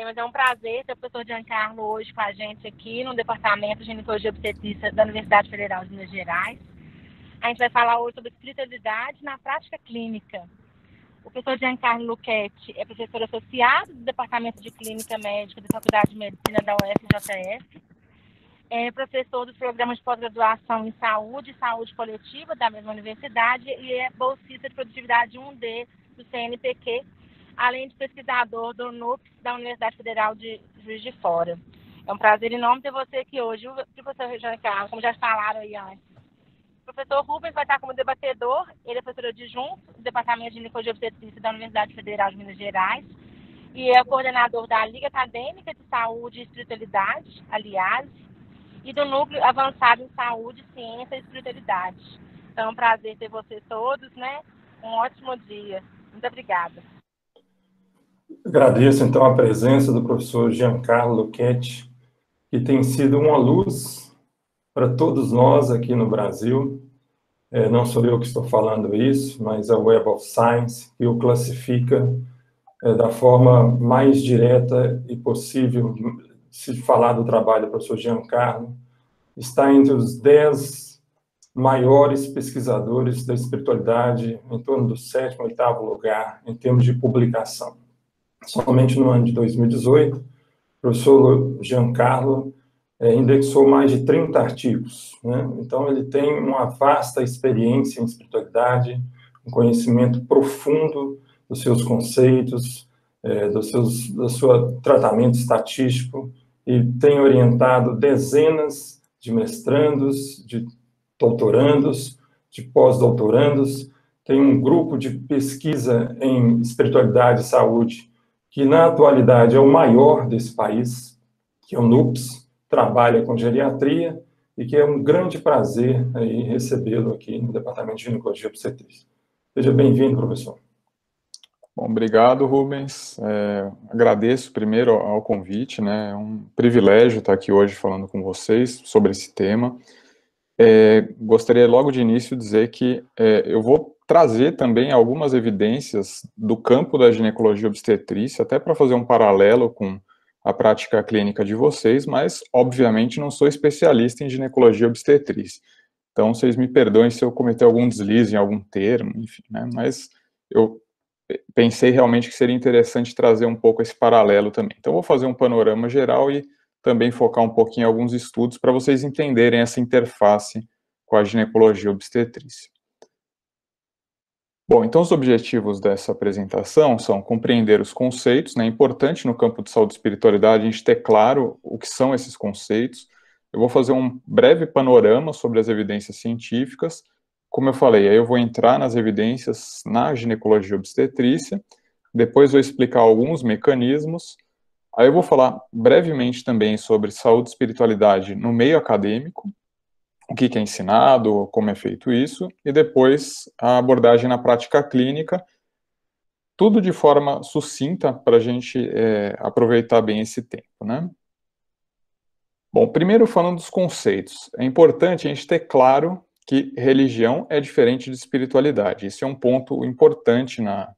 É, mas é um prazer ter o professor Giancarlo hoje com a gente aqui no Departamento de Ginecologia Obstetrícia da Universidade Federal de Minas Gerais. A gente vai falar hoje sobre espiritualidade na prática clínica. O professor Giancarlo Luquete é professor associado do Departamento de Clínica Médica da Faculdade de Medicina da UFJF, é professor dos programas de pós-graduação em saúde e saúde coletiva da mesma universidade e é bolsista de produtividade 1D do CNPq além de pesquisador do NUPS da Universidade Federal de Juiz de Fora. É um prazer enorme ter você aqui hoje, o professor Regina Carlos, como já falaram aí antes. O professor Rubens vai estar como debatedor, ele é professor adjunto do Departamento de Ginecologia Obstetrícia da Universidade Federal de Minas Gerais e é coordenador da Liga Acadêmica de Saúde e Espiritualidade, aliás, e do Núcleo Avançado em Saúde, Ciência e Espiritualidade. Então, é um prazer ter vocês todos, né? Um ótimo dia. Muito obrigada. Agradeço, então, a presença do professor Giancarlo Lucchetti, que tem sido uma luz para todos nós aqui no Brasil. É, não sou eu que estou falando isso, mas a Web of Science, que o classifica é, da forma mais direta e possível se falar do trabalho do professor Giancarlo, está entre os dez maiores pesquisadores da espiritualidade, em torno do sétimo, oitavo lugar, em termos de publicação somente no ano de 2018, o professor Giancarlo é, indexou mais de 30 artigos. Né? Então, ele tem uma vasta experiência em espiritualidade, um conhecimento profundo dos seus conceitos, é, dos seus, do seu tratamento estatístico, e tem orientado dezenas de mestrandos, de doutorandos, de pós-doutorandos, tem um grupo de pesquisa em espiritualidade e saúde que na atualidade é o maior desse país, que é o NUPS, trabalha com geriatria e que é um grande prazer recebê-lo aqui no Departamento de Ginecologia Obstetrícia. Seja bem-vindo, professor. Bom, obrigado, Rubens. É, agradeço primeiro ao convite, né? É um privilégio estar aqui hoje falando com vocês sobre esse tema. É, gostaria logo de início dizer que é, eu vou trazer também algumas evidências do campo da ginecologia obstetrícia, até para fazer um paralelo com a prática clínica de vocês, mas obviamente não sou especialista em ginecologia obstetrícia. Então, vocês me perdoem se eu cometer algum deslize em algum termo, enfim, né? Mas eu pensei realmente que seria interessante trazer um pouco esse paralelo também. Então, vou fazer um panorama geral e também focar um pouquinho em alguns estudos para vocês entenderem essa interface com a ginecologia obstetrícia. Bom, então os objetivos dessa apresentação são compreender os conceitos, né? É importante no campo de saúde e espiritualidade a gente ter claro o que são esses conceitos. Eu vou fazer um breve panorama sobre as evidências científicas. Como eu falei, aí eu vou entrar nas evidências na ginecologia obstetrícia, depois vou explicar alguns mecanismos Aí eu vou falar brevemente também sobre saúde e espiritualidade no meio acadêmico, o que, que é ensinado, como é feito isso, e depois a abordagem na prática clínica, tudo de forma sucinta para a gente é, aproveitar bem esse tempo, né? Bom, primeiro falando dos conceitos, é importante a gente ter claro que religião é diferente de espiritualidade. Esse é um ponto importante na,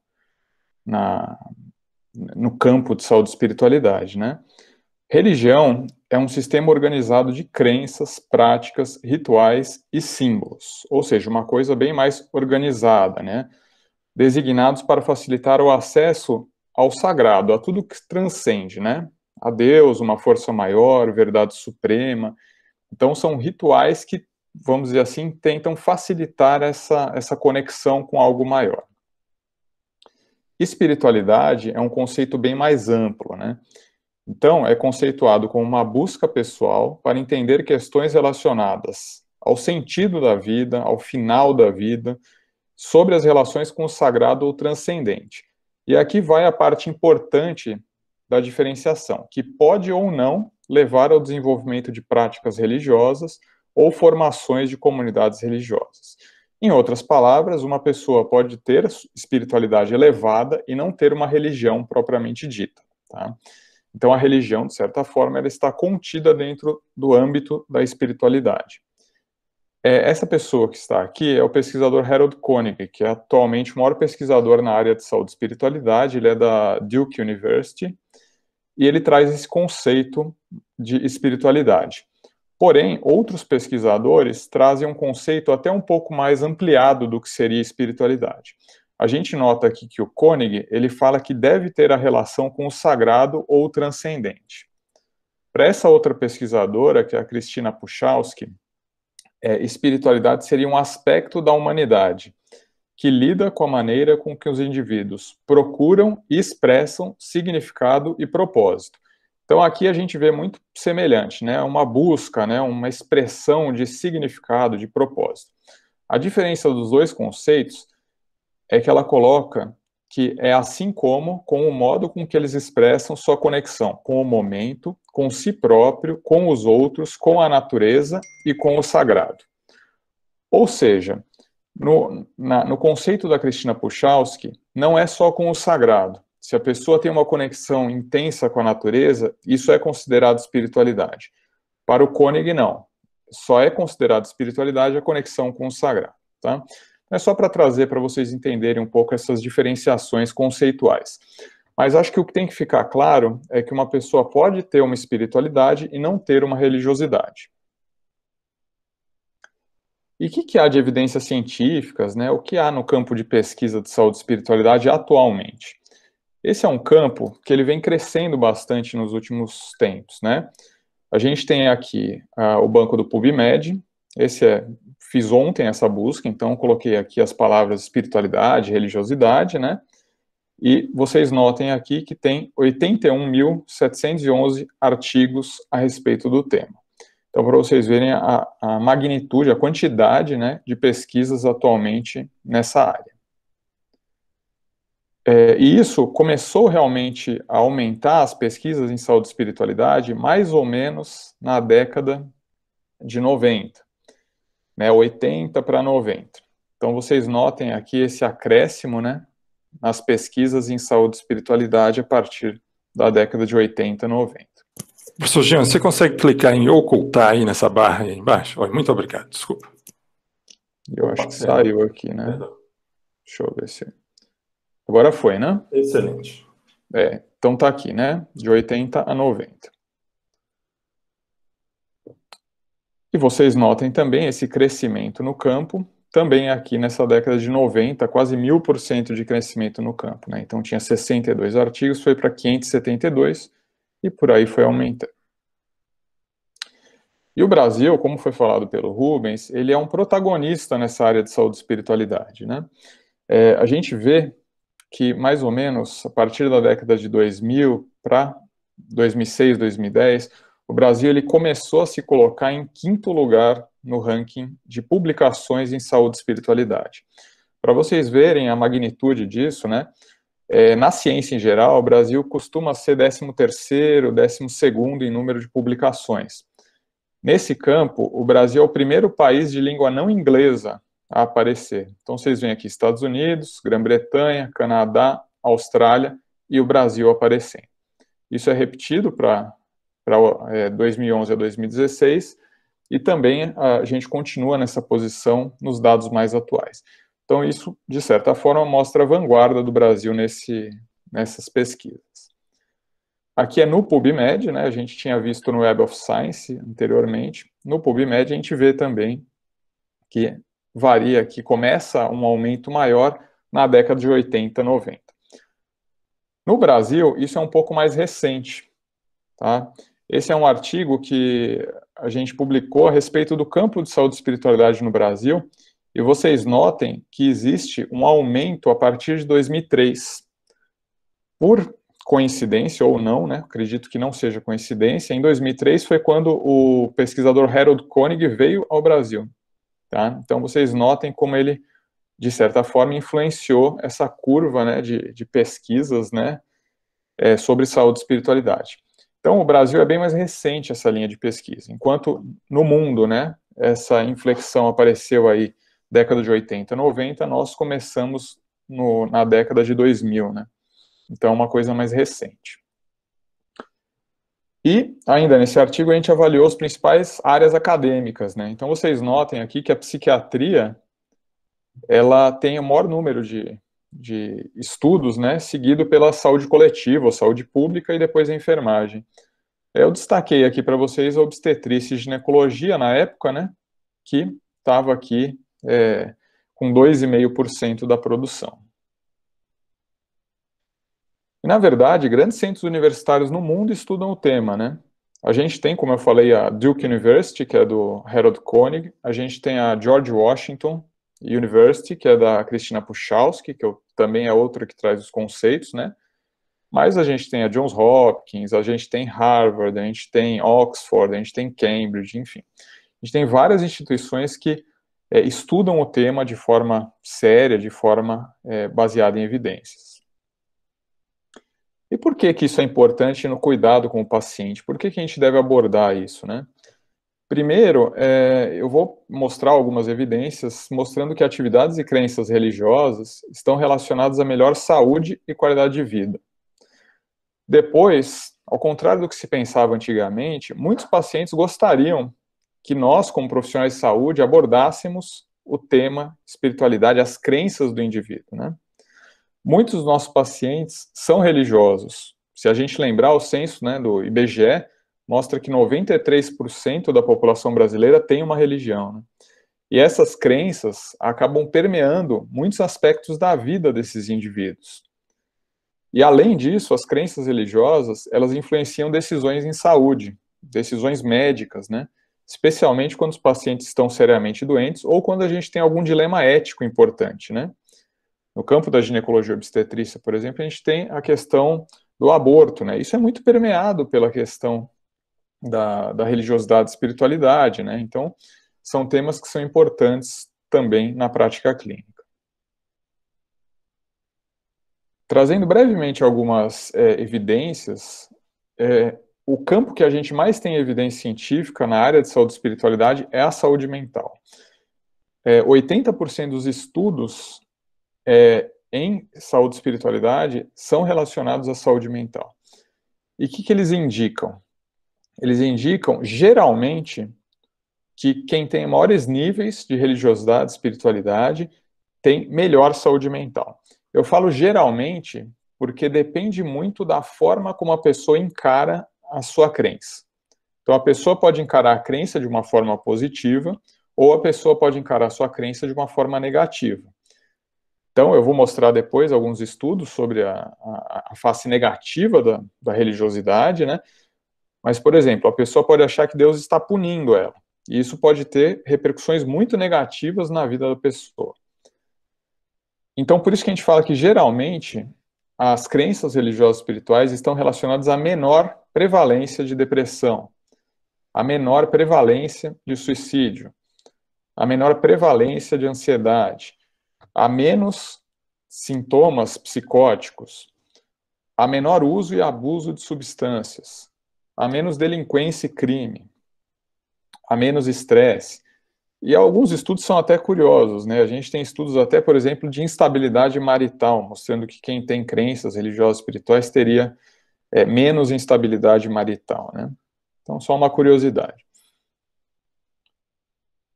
na, no campo de saúde e espiritualidade, né? Religião é um sistema organizado de crenças, práticas, rituais e símbolos, ou seja, uma coisa bem mais organizada, né? Designados para facilitar o acesso ao sagrado, a tudo que transcende, né? A Deus, uma força maior, verdade suprema. Então são rituais que, vamos dizer assim, tentam facilitar essa, essa conexão com algo maior. Espiritualidade é um conceito bem mais amplo, né? Então, é conceituado como uma busca pessoal para entender questões relacionadas ao sentido da vida, ao final da vida, sobre as relações com o sagrado ou transcendente. E aqui vai a parte importante da diferenciação, que pode ou não levar ao desenvolvimento de práticas religiosas ou formações de comunidades religiosas. Em outras palavras, uma pessoa pode ter espiritualidade elevada e não ter uma religião propriamente dita. Tá? Então, a religião, de certa forma, ela está contida dentro do âmbito da espiritualidade. É, essa pessoa que está aqui é o pesquisador Harold Koenig, que é atualmente o maior pesquisador na área de saúde e espiritualidade, ele é da Duke University, e ele traz esse conceito de espiritualidade. Porém, outros pesquisadores trazem um conceito até um pouco mais ampliado do que seria espiritualidade. A gente nota aqui que o Koenig, ele fala que deve ter a relação com o sagrado ou o transcendente. Para essa outra pesquisadora, que é a Cristina Puchalski, é, espiritualidade seria um aspecto da humanidade que lida com a maneira com que os indivíduos procuram e expressam significado e propósito. Então aqui a gente vê muito semelhante, né? Uma busca, né? Uma expressão de significado, de propósito. A diferença dos dois conceitos é que ela coloca que é assim como com o modo com que eles expressam sua conexão com o momento, com si próprio, com os outros, com a natureza e com o sagrado. Ou seja, no, na, no conceito da Cristina Puchalski, não é só com o sagrado, se a pessoa tem uma conexão intensa com a natureza, isso é considerado espiritualidade. Para o Koenig, não. Só é considerado espiritualidade a conexão com o sagrado. Tá? Então, é só para trazer para vocês entenderem um pouco essas diferenciações conceituais. Mas acho que o que tem que ficar claro é que uma pessoa pode ter uma espiritualidade e não ter uma religiosidade. E o que, que, há de evidências científicas, né? O que há no campo de pesquisa de saúde e espiritualidade atualmente? Esse é um campo que ele vem crescendo bastante nos últimos tempos, né? A gente tem aqui ah, o banco do PubMed, esse é, fiz ontem essa busca, então coloquei aqui as palavras espiritualidade, religiosidade, né? E vocês notem aqui que tem 81.711 artigos a respeito do tema. Então, para vocês verem a, a magnitude, a quantidade né, de pesquisas atualmente nessa área. É, e isso começou realmente a aumentar as pesquisas em saúde e espiritualidade mais ou menos na década de 90, né, 80 para 90. Então vocês notem aqui esse acréscimo né, nas pesquisas em saúde e espiritualidade a partir da década de 80, 90. Professor Jean, você consegue clicar em ocultar aí nessa barra aí embaixo? Oi, muito obrigado, desculpa. Eu acho que saiu aqui, né? Deixa eu ver se. Agora foi, né? Excelente. É, então tá aqui, né? De 80 a 90. E vocês notem também esse crescimento no campo, também aqui nessa década de 90, quase 1000% de crescimento no campo. Né? Então tinha 62 artigos, foi para 572 e por aí foi aumentando. E o Brasil, como foi falado pelo Rubens, ele é um protagonista nessa área de saúde e espiritualidade. Né? É, a gente vê que mais ou menos a partir da década de 2000 para 2006, 2010, o Brasil ele começou a se colocar em quinto lugar no ranking de publicações em saúde e espiritualidade. Para vocês verem a magnitude disso, né? É, na ciência em geral, o Brasil costuma ser 13 terceiro 12 segundo em número de publicações. Nesse campo, o Brasil é o primeiro país de língua não inglesa a aparecer. Então vocês veem aqui Estados Unidos, Grã-Bretanha, Canadá, Austrália e o Brasil aparecendo. Isso é repetido para é, 2011 a 2016 e também a gente continua nessa posição nos dados mais atuais. Então isso, de certa forma, mostra a vanguarda do Brasil nesse, nessas pesquisas. Aqui é no PubMed, né? A gente tinha visto no Web of Science anteriormente. No PubMed a gente vê também que varia, que começa um aumento maior na década de 80, 90. No Brasil, isso é um pouco mais recente. Tá? Esse é um artigo que a gente publicou a respeito do campo de saúde e espiritualidade no Brasil, e vocês notem que existe um aumento a partir de 2003. Por coincidência ou não, né? Acredito que não seja coincidência. Em 2003 foi quando o pesquisador Harold Koenig veio ao Brasil. Tá? Então, vocês notem como ele, de certa forma, influenciou essa curva né, de, de pesquisas né, é, sobre saúde e espiritualidade. Então, o Brasil é bem mais recente essa linha de pesquisa, enquanto no mundo né, essa inflexão apareceu aí década de 80, 90, nós começamos no, na década de 2000. Né? Então, é uma coisa mais recente. E, ainda nesse artigo, a gente avaliou as principais áreas acadêmicas, né? Então, vocês notem aqui que a psiquiatria, ela tem o maior número de, de estudos, né? Seguido pela saúde coletiva, saúde pública e depois a enfermagem. Eu destaquei aqui para vocês a obstetrícia e ginecologia na época, né? Que estava aqui é, com 2,5% da produção. E, na verdade, grandes centros universitários no mundo estudam o tema, né? A gente tem, como eu falei, a Duke University, que é do Harold Koenig, a gente tem a George Washington University, que é da Cristina Puchalski, que eu, também é outra que traz os conceitos, né? Mas a gente tem a Johns Hopkins, a gente tem Harvard, a gente tem Oxford, a gente tem Cambridge, enfim. A gente tem várias instituições que é, estudam o tema de forma séria, de forma é, baseada em evidências. E por que, que isso é importante no cuidado com o paciente? Por que, que a gente deve abordar isso, né? Primeiro, é, eu vou mostrar algumas evidências mostrando que atividades e crenças religiosas estão relacionadas a melhor saúde e qualidade de vida. Depois, ao contrário do que se pensava antigamente, muitos pacientes gostariam que nós, como profissionais de saúde, abordássemos o tema espiritualidade, as crenças do indivíduo, né? Muitos dos nossos pacientes são religiosos. Se a gente lembrar o censo né, do IBGE, mostra que 93% da população brasileira tem uma religião. Né? E essas crenças acabam permeando muitos aspectos da vida desses indivíduos. E além disso, as crenças religiosas, elas influenciam decisões em saúde, decisões médicas, né? Especialmente quando os pacientes estão seriamente doentes ou quando a gente tem algum dilema ético importante, né? No campo da ginecologia obstetrícia, por exemplo, a gente tem a questão do aborto, né? Isso é muito permeado pela questão da, da religiosidade e espiritualidade, né? Então, são temas que são importantes também na prática clínica. Trazendo brevemente algumas é, evidências, é, o campo que a gente mais tem evidência científica na área de saúde e espiritualidade é a saúde mental. É, 80% dos estudos é, em saúde e espiritualidade são relacionados à saúde mental. E o que, que eles indicam? Eles indicam, geralmente, que quem tem maiores níveis de religiosidade, espiritualidade, tem melhor saúde mental. Eu falo geralmente porque depende muito da forma como a pessoa encara a sua crença. Então, a pessoa pode encarar a crença de uma forma positiva ou a pessoa pode encarar a sua crença de uma forma negativa. Então, eu vou mostrar depois alguns estudos sobre a, a, a face negativa da, da religiosidade, né? Mas, por exemplo, a pessoa pode achar que Deus está punindo ela. E isso pode ter repercussões muito negativas na vida da pessoa. Então, por isso que a gente fala que, geralmente, as crenças religiosas espirituais estão relacionadas à menor prevalência de depressão, à menor prevalência de suicídio, à menor prevalência de ansiedade há menos sintomas psicóticos, há menor uso e abuso de substâncias, há menos delinquência e crime, há menos estresse. E alguns estudos são até curiosos, né? A gente tem estudos até, por exemplo, de instabilidade marital, mostrando que quem tem crenças religiosas espirituais teria é, menos instabilidade marital, né? Então, só uma curiosidade.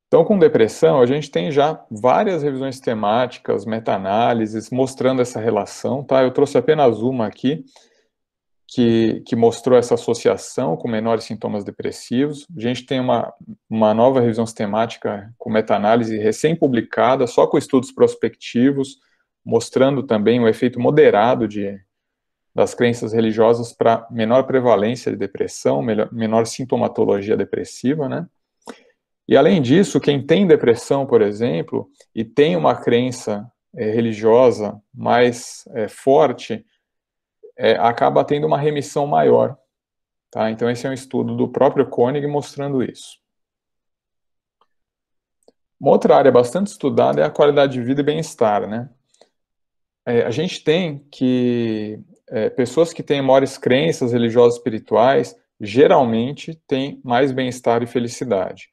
Então, com depressão, a gente tem já várias revisões temáticas, meta-análises, mostrando essa relação, tá? Eu trouxe apenas uma aqui, que, que mostrou essa associação com menores sintomas depressivos. A gente tem uma, uma nova revisão sistemática com meta-análise recém-publicada, só com estudos prospectivos, mostrando também o efeito moderado de, das crenças religiosas para menor prevalência de depressão, melhor, menor sintomatologia depressiva, né? E além disso, quem tem depressão, por exemplo, e tem uma crença é, religiosa mais é, forte, é, acaba tendo uma remissão maior. Tá? Então, esse é um estudo do próprio Koenig mostrando isso. Uma outra área bastante estudada é a qualidade de vida e bem-estar. Né? É, a gente tem que é, pessoas que têm maiores crenças religiosas espirituais geralmente têm mais bem-estar e felicidade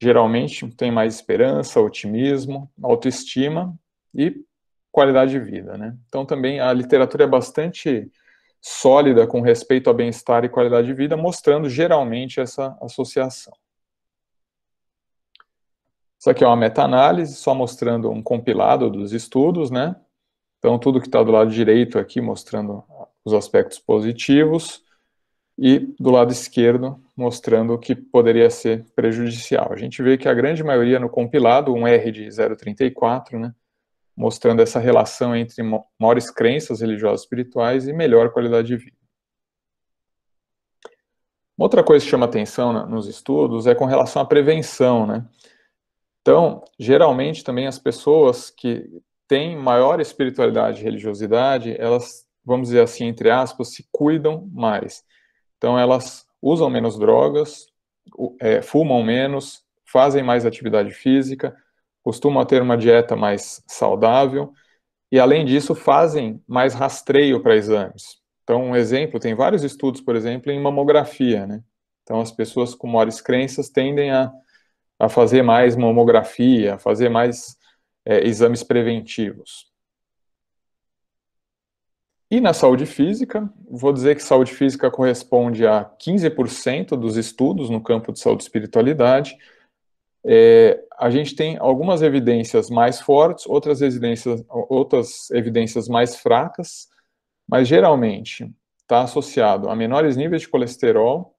geralmente tem mais esperança, otimismo, autoestima e qualidade de vida, né? Então também a literatura é bastante sólida com respeito a bem-estar e qualidade de vida, mostrando geralmente essa associação. Isso aqui é uma meta-análise, só mostrando um compilado dos estudos, né? Então tudo que está do lado direito aqui mostrando os aspectos positivos e do lado esquerdo mostrando que poderia ser prejudicial. A gente vê que a grande maioria no compilado, um R de 0,34, né, mostrando essa relação entre maiores crenças religiosas espirituais e melhor qualidade de vida. Uma outra coisa que chama atenção né, nos estudos é com relação à prevenção, né? Então, geralmente também as pessoas que têm maior espiritualidade e religiosidade, elas, vamos dizer assim, entre aspas, se cuidam mais. Então, elas usam menos drogas, é, fumam menos, fazem mais atividade física, costumam ter uma dieta mais saudável e, além disso, fazem mais rastreio para exames. Então, um exemplo, tem vários estudos, por exemplo, em mamografia, né? Então, as pessoas com maiores crenças tendem a, a fazer mais mamografia, a fazer mais é, exames preventivos. E na saúde física, vou dizer que saúde física corresponde a 15% dos estudos no campo de saúde e espiritualidade. É, a gente tem algumas evidências mais fortes, outras evidências, outras evidências mais fracas, mas geralmente está associado a menores níveis de colesterol,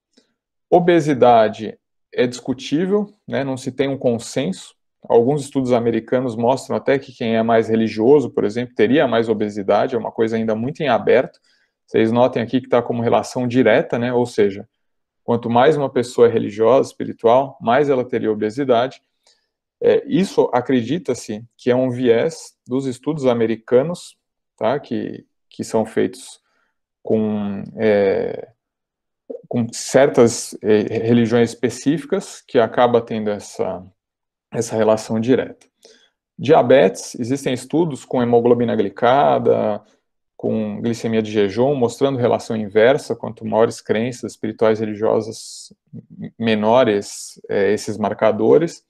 obesidade é discutível, né, não se tem um consenso, Alguns estudos americanos mostram até que quem é mais religioso, por exemplo, teria mais obesidade, é uma coisa ainda muito em aberto. Vocês notem aqui que está como relação direta, né? Ou seja, quanto mais uma pessoa é religiosa, espiritual, mais ela teria obesidade. É, isso acredita-se que é um viés dos estudos americanos, tá? Que, que são feitos com, é, com certas é, religiões específicas, que acaba tendo essa essa relação direta. Diabetes, existem estudos com hemoglobina glicada, com glicemia de jejum, mostrando relação inversa, quanto maiores crenças espirituais religiosas, menores é, esses marcadores.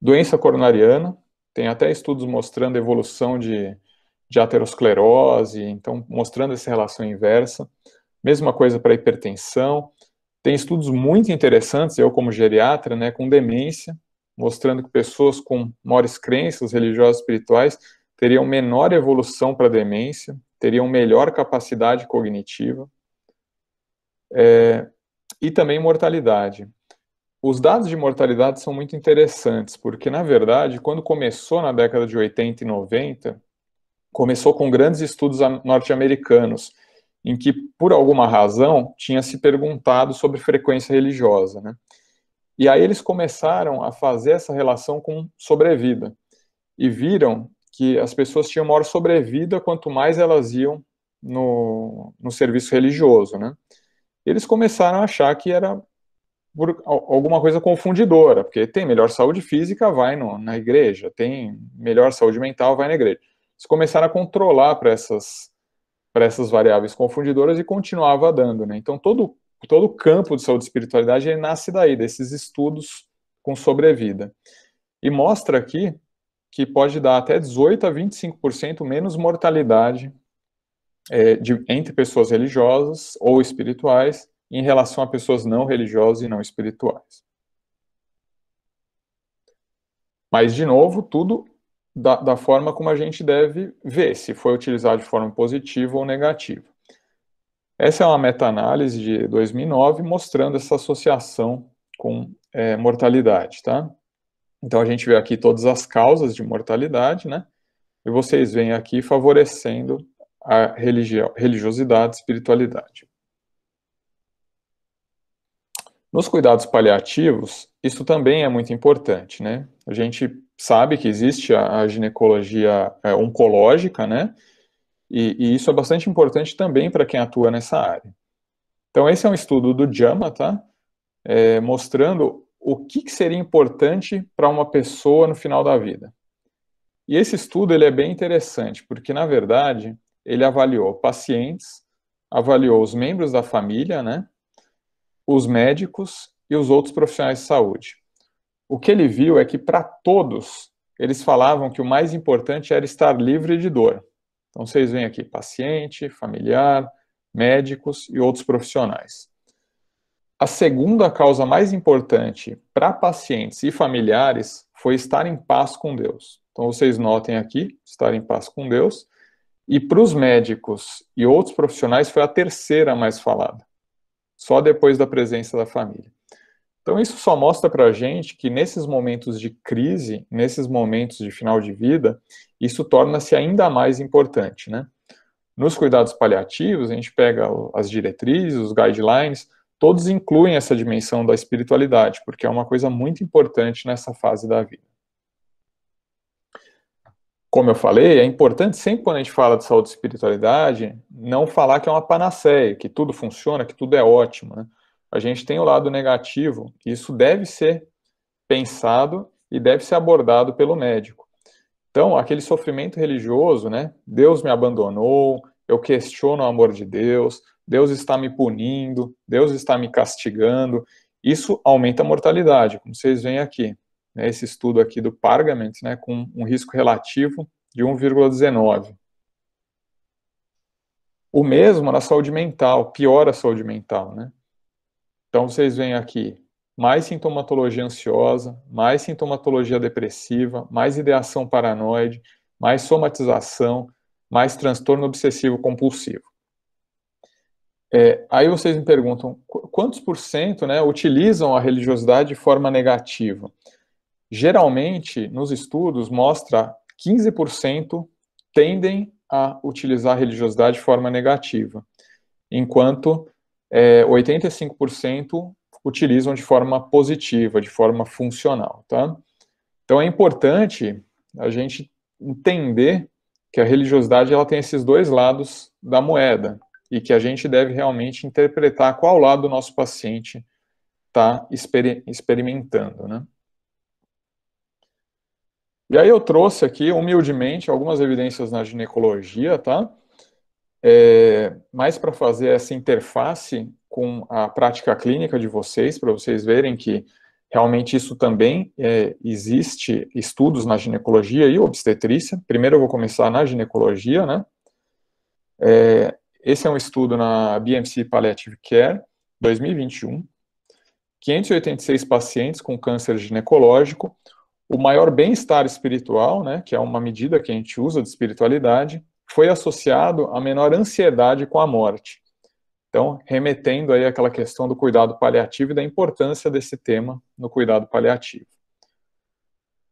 Doença coronariana, tem até estudos mostrando evolução de, de aterosclerose, então mostrando essa relação inversa. Mesma coisa para hipertensão. Tem estudos muito interessantes, eu como geriatra, né, com demência, mostrando que pessoas com maiores crenças religiosas espirituais teriam menor evolução para demência, teriam melhor capacidade cognitiva é, e também mortalidade. Os dados de mortalidade são muito interessantes, porque, na verdade, quando começou na década de 80 e 90, começou com grandes estudos norte-americanos, em que, por alguma razão, tinha se perguntado sobre frequência religiosa. Né? E aí eles começaram a fazer essa relação com sobrevida e viram que as pessoas tinham maior sobrevida quanto mais elas iam no, no serviço religioso, né? Eles começaram a achar que era alguma coisa confundidora, porque tem melhor saúde física, vai no, na igreja, tem melhor saúde mental, vai na igreja. Eles começaram a controlar para essas, essas variáveis confundidoras e continuava dando, né? Então todo todo o campo de saúde e espiritualidade ele nasce daí, desses estudos com sobrevida. E mostra aqui que pode dar até 18 a 25% menos mortalidade é, de, entre pessoas religiosas ou espirituais em relação a pessoas não religiosas e não espirituais. Mas, de novo, tudo da, da forma como a gente deve ver, se foi utilizado de forma positiva ou negativa. Essa é uma meta-análise de 2009 mostrando essa associação com é, mortalidade, tá? Então a gente vê aqui todas as causas de mortalidade, né? E vocês vêm aqui favorecendo a religiosidade, espiritualidade. Nos cuidados paliativos, isso também é muito importante, né? A gente sabe que existe a, ginecologia é, oncológica, né? E, e isso é bastante importante também para quem atua nessa área. Então, esse é um estudo do JAMA, tá? É, mostrando o que, que seria importante para uma pessoa no final da vida. E esse estudo ele é bem interessante, porque, na verdade, ele avaliou pacientes, avaliou os membros da família, né? Os médicos e os outros profissionais de saúde. O que ele viu é que, para todos, eles falavam que o mais importante era estar livre de dor. Então, vocês veem aqui paciente, familiar, médicos e outros profissionais. A segunda causa mais importante para pacientes e familiares foi estar em paz com Deus. Então, vocês notem aqui, estar em paz com Deus. E para os médicos e outros profissionais foi a terceira mais falada, só depois da presença da família. Então, isso só mostra para a gente que nesses momentos de crise, nesses momentos de final de vida, isso torna-se ainda mais importante, né? Nos cuidados paliativos, a gente pega as diretrizes, os guidelines, todos incluem essa dimensão da espiritualidade, porque é uma coisa muito importante nessa fase da vida. Como eu falei, é importante sempre quando a gente fala de saúde e espiritualidade, não falar que é uma panaceia, que tudo funciona, que tudo é ótimo, né? a gente tem o lado negativo, isso deve ser pensado e deve ser abordado pelo médico. Então, aquele sofrimento religioso, né? Deus me abandonou, eu questiono o amor de Deus, Deus está me punindo, Deus está me castigando. Isso aumenta a mortalidade, como vocês veem aqui. Né, esse estudo aqui do Pargament, né, com um risco relativo de 1,19. O mesmo na saúde mental, piora a saúde mental, né? Então vocês veem aqui mais sintomatologia ansiosa, mais sintomatologia depressiva, mais ideação paranoide, mais somatização, mais transtorno obsessivo compulsivo. É, aí vocês me perguntam quantos por cento né, utilizam a religiosidade de forma negativa? Geralmente, nos estudos, mostra 15% tendem a utilizar a religiosidade de forma negativa, enquanto é, 85% utilizam de forma positiva, de forma funcional, tá? Então é importante a gente entender que a religiosidade ela tem esses dois lados da moeda e que a gente deve realmente interpretar qual lado o nosso paciente está exper experimentando, né? E aí eu trouxe aqui humildemente algumas evidências na ginecologia, tá? é, mais para fazer essa interface com a prática clínica de vocês, para vocês verem que realmente isso também é, existe estudos na ginecologia e obstetrícia. Primeiro eu vou começar na ginecologia, né? É, esse é um estudo na BMC Palliative Care 2021. 586 pacientes com câncer ginecológico, o maior bem-estar espiritual, né, que é uma medida que a gente usa de espiritualidade, foi associado a menor ansiedade com a morte. Então, remetendo aí àquela questão do cuidado paliativo e da importância desse tema no cuidado paliativo.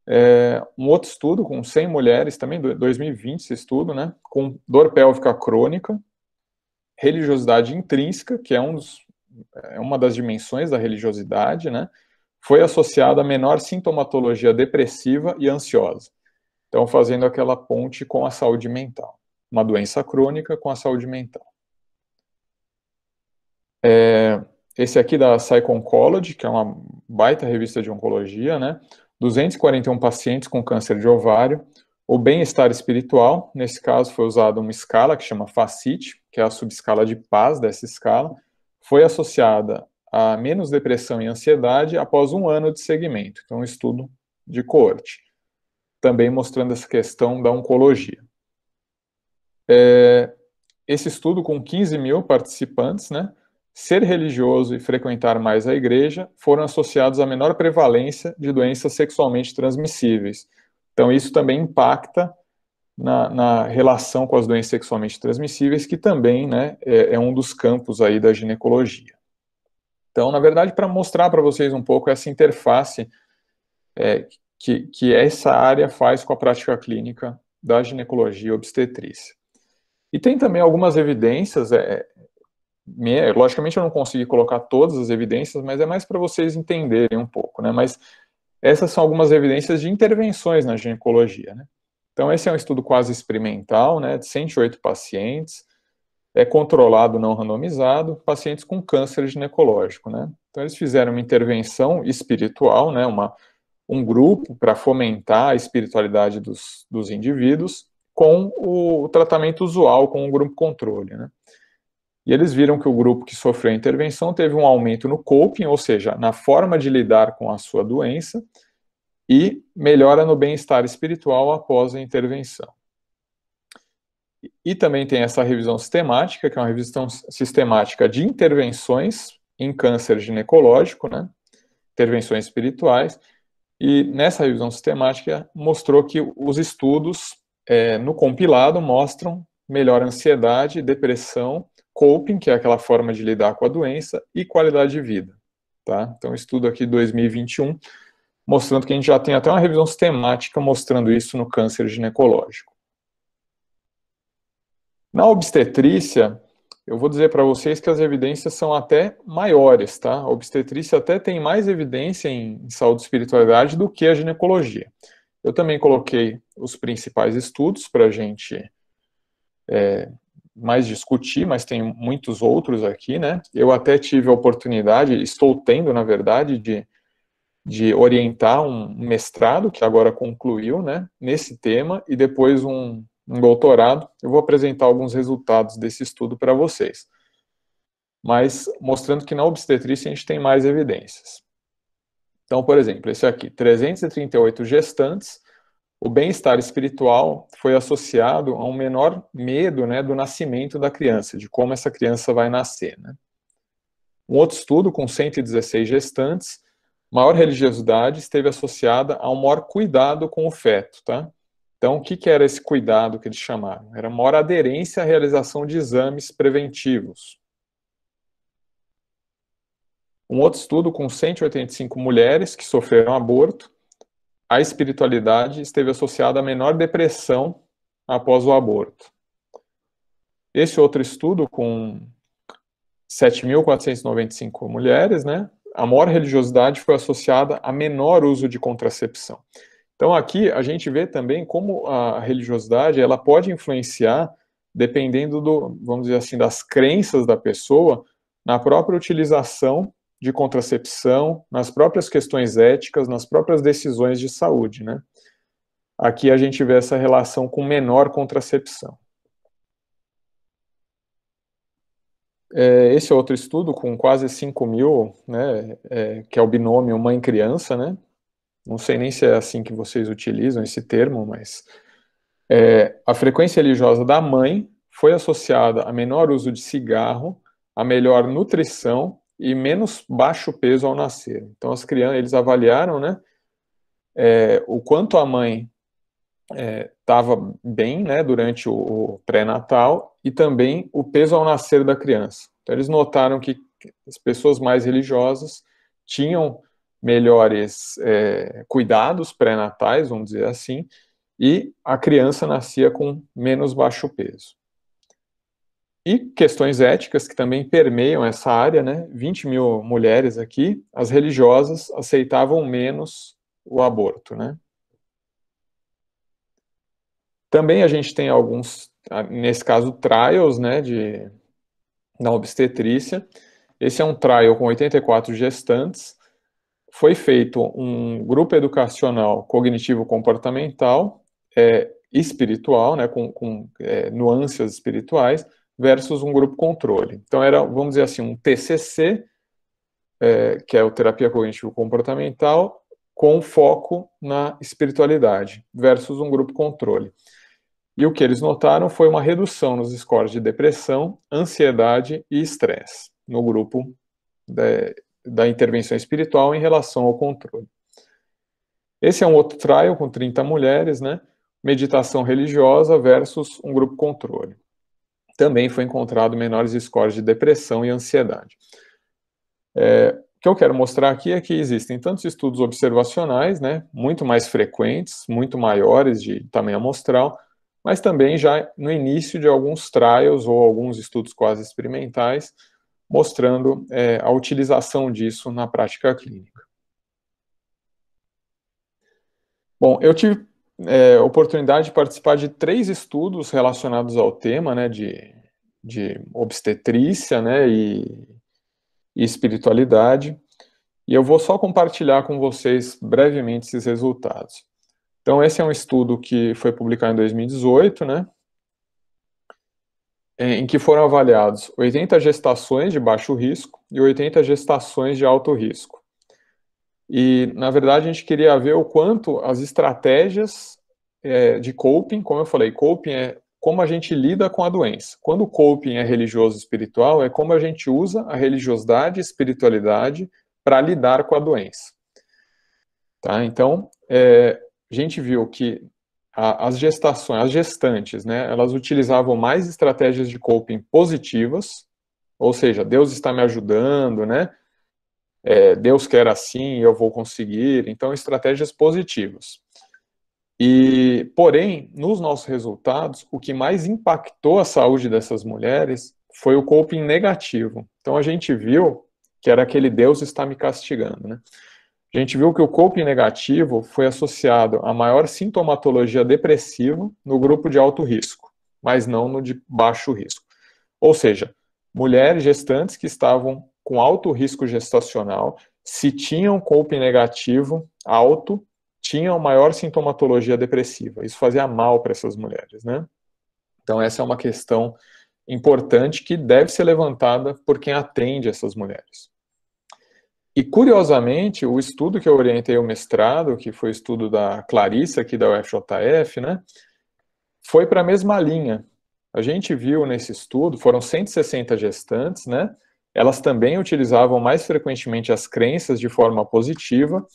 É, um outro estudo com 100 mulheres, também 2020 esse estudo, né, com dor pélvica crônica, religiosidade intrínseca, que é, um dos, é uma das dimensões da religiosidade, né, foi associada a menor sintomatologia depressiva e ansiosa. Então, fazendo aquela ponte com a saúde mental uma doença crônica com a saúde mental. É, esse aqui da Psych Oncology, que é uma baita revista de oncologia, né? 241 pacientes com câncer de ovário, o bem-estar espiritual, nesse caso foi usada uma escala que chama FACIT, que é a subescala de paz dessa escala, foi associada a menos depressão e ansiedade após um ano de seguimento, então um estudo de coorte, também mostrando essa questão da oncologia. É, esse estudo com 15 mil participantes, né, ser religioso e frequentar mais a igreja foram associados a menor prevalência de doenças sexualmente transmissíveis. Então, isso também impacta na, na relação com as doenças sexualmente transmissíveis, que também né, é, é um dos campos aí da ginecologia. Então, na verdade, para mostrar para vocês um pouco essa interface é, que, que essa área faz com a prática clínica da ginecologia obstetrícia. E tem também algumas evidências, é, é, é, logicamente eu não consegui colocar todas as evidências, mas é mais para vocês entenderem um pouco, né? Mas essas são algumas evidências de intervenções na ginecologia, né? Então esse é um estudo quase experimental, né, de 108 pacientes, é controlado, não randomizado, pacientes com câncer ginecológico, né? Então eles fizeram uma intervenção espiritual, né, uma, um grupo para fomentar a espiritualidade dos, dos indivíduos, com o tratamento usual, com o grupo controle. Né? E eles viram que o grupo que sofreu a intervenção teve um aumento no coping, ou seja, na forma de lidar com a sua doença, e melhora no bem-estar espiritual após a intervenção. E também tem essa revisão sistemática, que é uma revisão sistemática de intervenções em câncer ginecológico, né? intervenções espirituais, e nessa revisão sistemática mostrou que os estudos é, no compilado mostram melhor ansiedade, depressão, coping, que é aquela forma de lidar com a doença, e qualidade de vida. Tá? Então, estudo aqui 2021, mostrando que a gente já tem até uma revisão sistemática mostrando isso no câncer ginecológico. Na obstetrícia, eu vou dizer para vocês que as evidências são até maiores, tá? A obstetrícia até tem mais evidência em saúde e espiritualidade do que a ginecologia. Eu também coloquei os principais estudos para a gente é, mais discutir, mas tem muitos outros aqui, né? Eu até tive a oportunidade, estou tendo, na verdade, de, de orientar um mestrado, que agora concluiu, né, nesse tema, e depois um, um doutorado. Eu vou apresentar alguns resultados desse estudo para vocês. Mas mostrando que na obstetrícia a gente tem mais evidências. Então, por exemplo, esse aqui, 338 gestantes, o bem-estar espiritual foi associado a um menor medo né, do nascimento da criança, de como essa criança vai nascer. Né? Um outro estudo com 116 gestantes, maior religiosidade esteve associada a um maior cuidado com o feto. Tá? Então, o que, que era esse cuidado que eles chamaram? Era maior aderência à realização de exames preventivos. Um outro estudo com 185 mulheres que sofreram aborto, a espiritualidade esteve associada a menor depressão após o aborto. Esse outro estudo com 7.495 mulheres, né? A maior religiosidade foi associada a menor uso de contracepção. Então aqui a gente vê também como a religiosidade ela pode influenciar dependendo do, vamos dizer assim, das crenças da pessoa na própria utilização de contracepção, nas próprias questões éticas, nas próprias decisões de saúde, né? Aqui a gente vê essa relação com menor contracepção. É, esse é outro estudo com quase 5 mil, né, é, que é o binômio mãe-criança, né? Não sei nem se é assim que vocês utilizam esse termo, mas é, a frequência religiosa da mãe foi associada a menor uso de cigarro, a melhor nutrição e menos baixo peso ao nascer. Então as crianças, eles avaliaram, né, é, o quanto a mãe estava é, bem, né, durante o, o pré-natal e também o peso ao nascer da criança. Então eles notaram que as pessoas mais religiosas tinham melhores é, cuidados pré-natais, vamos dizer assim, e a criança nascia com menos baixo peso e questões éticas que também permeiam essa área, né? 20 mil mulheres aqui, as religiosas aceitavam menos o aborto, né? Também a gente tem alguns, nesse caso, trials, né, de, na obstetrícia. Esse é um trial com 84 gestantes. Foi feito um grupo educacional cognitivo-comportamental, é, espiritual, né, com, com é, nuances espirituais, versus um grupo controle. Então era, vamos dizer assim, um TCC, é, que é o terapia cognitivo comportamental, com foco na espiritualidade versus um grupo controle. E o que eles notaram foi uma redução nos scores de depressão, ansiedade e estresse no grupo de, da intervenção espiritual em relação ao controle. Esse é um outro trial com 30 mulheres, né? Meditação religiosa versus um grupo controle também foi encontrado menores scores de depressão e ansiedade. É, o que eu quero mostrar aqui é que existem tantos estudos observacionais, né, muito mais frequentes, muito maiores de tamanho amostral, mas também já no início de alguns trials ou alguns estudos quase experimentais, mostrando é, a utilização disso na prática clínica. Bom, eu tive é, oportunidade de participar de três estudos relacionados ao tema, né, de, de obstetrícia, né, e, e espiritualidade. E eu vou só compartilhar com vocês brevemente esses resultados. Então, esse é um estudo que foi publicado em 2018, né? É, em que foram avaliados 80 gestações de baixo risco e 80 gestações de alto risco. E, na verdade, a gente queria ver o quanto as estratégias é, de coping, como eu falei, coping é como a gente lida com a doença. Quando o coping é religioso espiritual, é como a gente usa a religiosidade e espiritualidade para lidar com a doença. Tá? Então, é, a gente viu que a, as gestações, as gestantes, né, elas utilizavam mais estratégias de coping positivas, ou seja, Deus está me ajudando, né, é, Deus quer assim, eu vou conseguir. Então, estratégias positivas. E, porém, nos nossos resultados, o que mais impactou a saúde dessas mulheres foi o coping negativo. Então, a gente viu que era aquele Deus está me castigando, né? A gente viu que o coping negativo foi associado a maior sintomatologia depressiva no grupo de alto risco, mas não no de baixo risco. Ou seja, mulheres gestantes que estavam com alto risco gestacional, se tinham COPE negativo alto, tinham maior sintomatologia depressiva. Isso fazia mal para essas mulheres, né? Então essa é uma questão importante que deve ser levantada por quem atende essas mulheres. E curiosamente, o estudo que eu orientei o mestrado, que foi o estudo da Clarissa aqui da UFJF, né, foi para a mesma linha. A gente viu nesse estudo, foram 160 gestantes, né, elas também utilizavam mais frequentemente as crenças de forma positiva,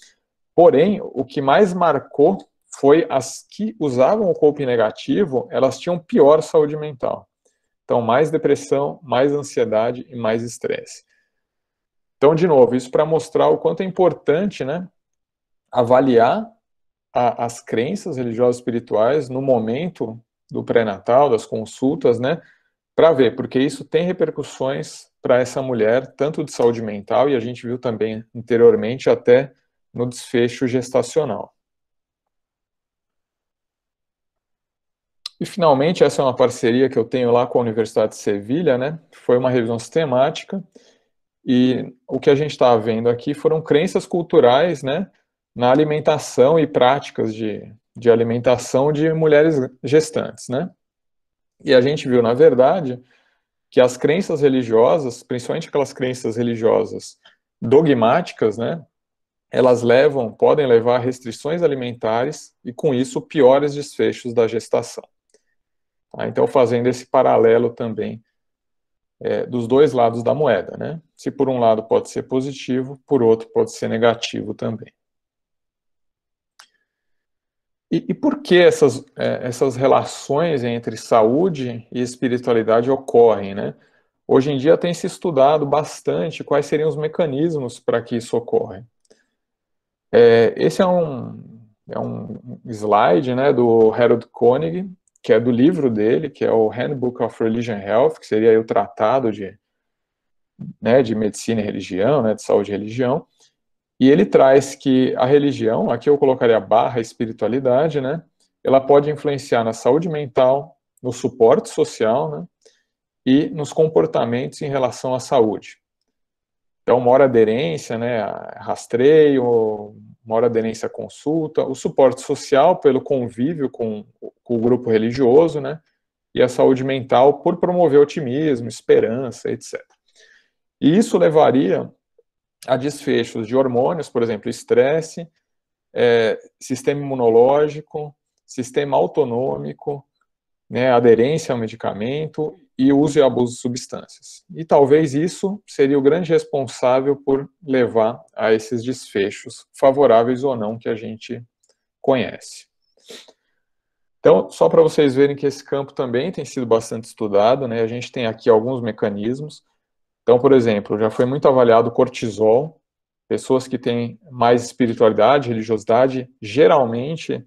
porém, o que mais marcou foi as que usavam o coping negativo, elas tinham pior saúde mental. Então, mais depressão, mais ansiedade e mais estresse. Então, de novo, isso para mostrar o quanto é importante né, avaliar a, as crenças religiosas espirituais no momento do pré-natal, das consultas, né, para ver, porque isso tem repercussões para essa mulher, tanto de saúde mental, e a gente viu também anteriormente, até no desfecho gestacional. E finalmente, essa é uma parceria que eu tenho lá com a Universidade de Sevilha, né? Foi uma revisão sistemática e o que a gente está vendo aqui foram crenças culturais, né? Na alimentação e práticas de, de alimentação de mulheres gestantes, né? E a gente viu, na verdade, que as crenças religiosas, principalmente aquelas crenças religiosas dogmáticas, né, elas levam, podem levar a restrições alimentares e, com isso, piores desfechos da gestação. Tá? Então, fazendo esse paralelo também é, dos dois lados da moeda, né? Se por um lado pode ser positivo, por outro pode ser negativo também. E, e por que essas, é, essas relações entre saúde e espiritualidade ocorrem, né? Hoje em dia tem se estudado bastante quais seriam os mecanismos para que isso ocorre. É, esse é um, é um slide né, do Harold Koenig, que é do livro dele, que é o Handbook of Religion Health, que seria o tratado de, né, de medicina e religião, né, de saúde e religião. E ele traz que a religião, aqui eu colocaria a barra espiritualidade, né? Ela pode influenciar na saúde mental, no suporte social, né? E nos comportamentos em relação à saúde. Então, maior aderência, né? Rastreio, maior aderência à consulta, o suporte social pelo convívio com, com o grupo religioso, né? E a saúde mental por promover otimismo, esperança, etc. E isso levaria a desfechos de hormônios, por exemplo, estresse, é, sistema imunológico, sistema autonômico, né, aderência ao medicamento e uso e abuso de substâncias. E talvez isso seria o grande responsável por levar a esses desfechos, favoráveis ou não, que a gente conhece. Então, só para vocês verem que esse campo também tem sido bastante estudado, né, a gente tem aqui alguns mecanismos. Então, por exemplo, já foi muito avaliado cortisol. Pessoas que têm mais espiritualidade, religiosidade, geralmente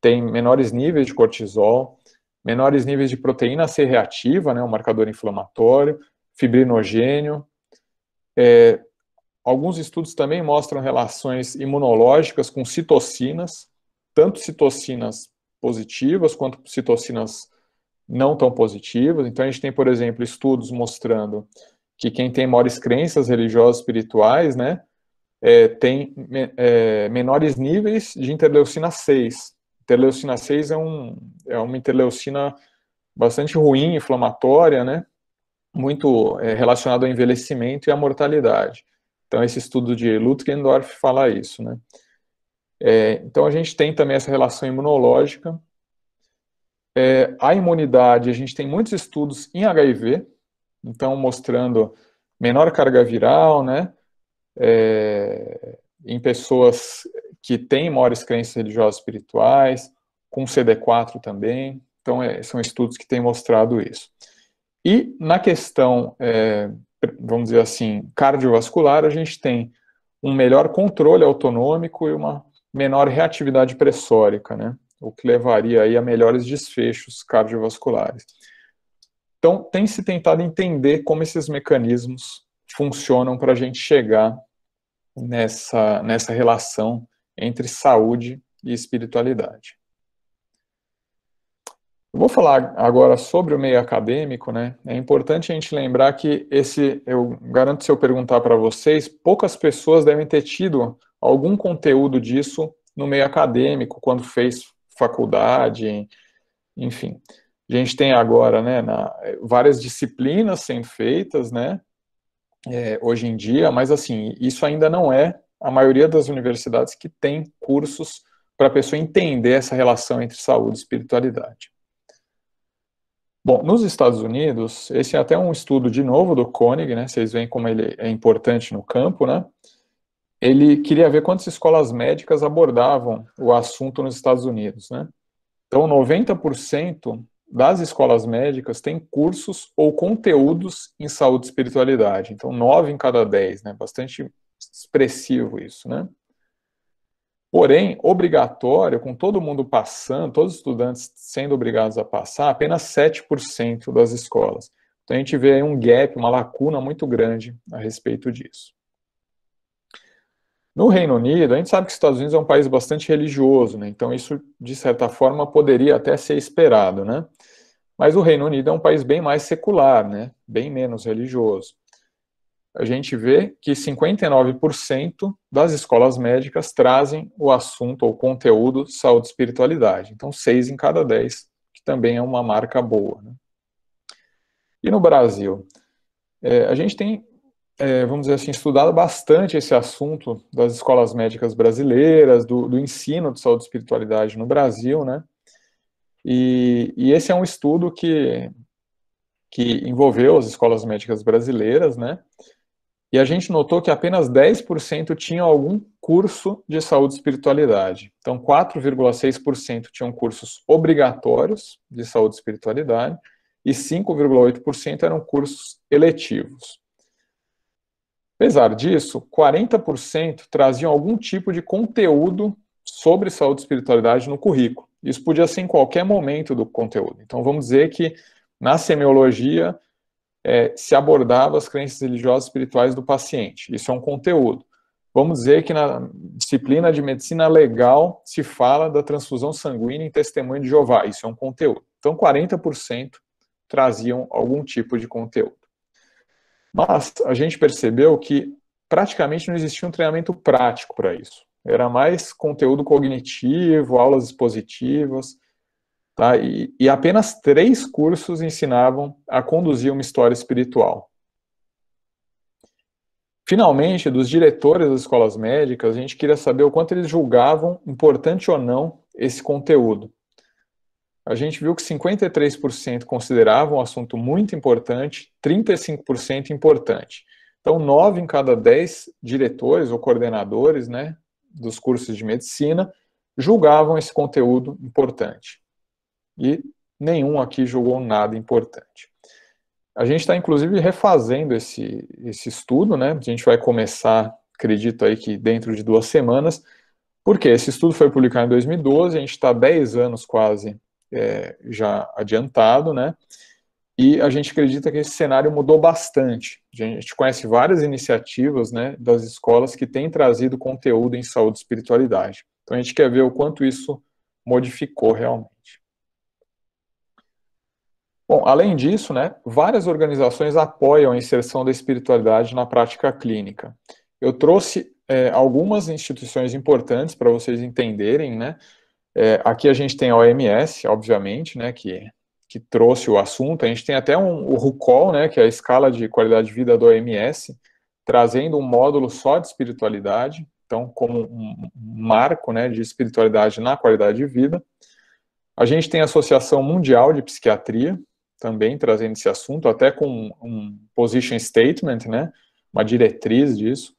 têm menores níveis de cortisol, menores níveis de proteína C reativa, né, um marcador inflamatório, fibrinogênio. É, alguns estudos também mostram relações imunológicas com citocinas, tanto citocinas positivas quanto citocinas não tão positivas. Então, a gente tem, por exemplo, estudos mostrando que quem tem maiores crenças religiosas espirituais, né, é, tem é, menores níveis de interleucina 6. Interleucina 6 é, um, é uma interleucina bastante ruim, inflamatória, né, muito é, relacionada ao envelhecimento e à mortalidade. Então, esse estudo de Lutkendorf fala isso, né. É, então, a gente tem também essa relação imunológica. É, a imunidade, a gente tem muitos estudos em HIV, então, mostrando menor carga viral, né? É, em pessoas que têm maiores crenças religiosas espirituais, com CD4 também. Então, é, são estudos que têm mostrado isso. E na questão, é, vamos dizer assim, cardiovascular, a gente tem um melhor controle autonômico e uma menor reatividade pressórica, né? O que levaria aí a melhores desfechos cardiovasculares. Então, tem se tentado entender como esses mecanismos funcionam para a gente chegar nessa, nessa relação entre saúde e espiritualidade. Eu vou falar agora sobre o meio acadêmico, né? É importante a gente lembrar que esse, eu garanto se eu perguntar para vocês, poucas pessoas devem ter tido algum conteúdo disso no meio acadêmico, quando fez faculdade, enfim. A gente tem agora né, na, é, várias disciplinas sendo feitas né, é, hoje em dia, mas assim, isso ainda não é a maioria das universidades que tem cursos para a pessoa entender essa relação entre saúde e espiritualidade. Bom, nos Estados Unidos, esse é até um estudo de novo do Koenig, né? Vocês veem como ele é importante no campo, né? Ele queria ver quantas escolas médicas abordavam o assunto nos Estados Unidos, né? Então, 90% das escolas médicas têm cursos ou conteúdos em saúde e espiritualidade. Então, nove em cada dez, né? Bastante expressivo isso, né? Porém, obrigatório, com todo mundo passando, todos os estudantes sendo obrigados a passar, apenas 7% das escolas. Então, a gente vê aí um gap, uma lacuna muito grande a respeito disso. No Reino Unido, a gente sabe que os Estados Unidos é um país bastante religioso, né? então isso, de certa forma, poderia até ser esperado, né? Mas o Reino Unido é um país bem mais secular, né? bem menos religioso. A gente vê que 59% das escolas médicas trazem o assunto ou conteúdo saúde e espiritualidade. Então, 6 em cada 10, que também é uma marca boa. Né? E no Brasil? É, a gente tem é, vamos dizer assim, estudado bastante esse assunto das escolas médicas brasileiras, do, do ensino de saúde e espiritualidade no Brasil, né? E, e, esse é um estudo que, que envolveu as escolas médicas brasileiras, né? E a gente notou que apenas 10% tinham algum curso de saúde e espiritualidade. Então, 4,6% tinham cursos obrigatórios de saúde e espiritualidade e 5,8% eram cursos eletivos. Apesar disso, 40% traziam algum tipo de conteúdo sobre saúde e espiritualidade no currículo. Isso podia ser em qualquer momento do conteúdo. Então, vamos dizer que na semiologia é, se abordava as crenças religiosas e espirituais do paciente. Isso é um conteúdo. Vamos dizer que na disciplina de medicina legal se fala da transfusão sanguínea em testemunho de Jeová. Isso é um conteúdo. Então, 40% traziam algum tipo de conteúdo. Mas a gente percebeu que praticamente não existia um treinamento prático para isso. Era mais conteúdo cognitivo, aulas expositivas, tá? E, e, apenas três cursos ensinavam a conduzir uma história espiritual. Finalmente, dos diretores das escolas médicas, a gente queria saber o quanto eles julgavam importante ou não esse conteúdo a gente viu que 53% consideravam o assunto muito importante, 35% importante. Então, 9 em cada 10 diretores ou coordenadores né, dos cursos de medicina julgavam esse conteúdo importante. E nenhum aqui julgou nada importante. A gente está, inclusive, refazendo esse, esse estudo, né? A gente vai começar, acredito aí que dentro de duas semanas, porque esse estudo foi publicado em 2012, a gente está 10 anos quase é, já adiantado, né? E a gente acredita que esse cenário mudou bastante. A gente conhece várias iniciativas né, das escolas que têm trazido conteúdo em saúde e espiritualidade. Então a gente quer ver o quanto isso modificou realmente. Bom, além disso, né, várias organizações apoiam a inserção da espiritualidade na prática clínica. Eu trouxe é, algumas instituições importantes para vocês entenderem, né, é, aqui a gente tem a OMS, obviamente, né, que, que trouxe o assunto. A gente tem até um, o RUCOL, né, que é a escala de qualidade de vida da OMS, trazendo um módulo só de espiritualidade, então como um marco né, de espiritualidade na qualidade de vida. A gente tem a Associação Mundial de Psiquiatria, também trazendo esse assunto, até com um position statement, né, uma diretriz disso.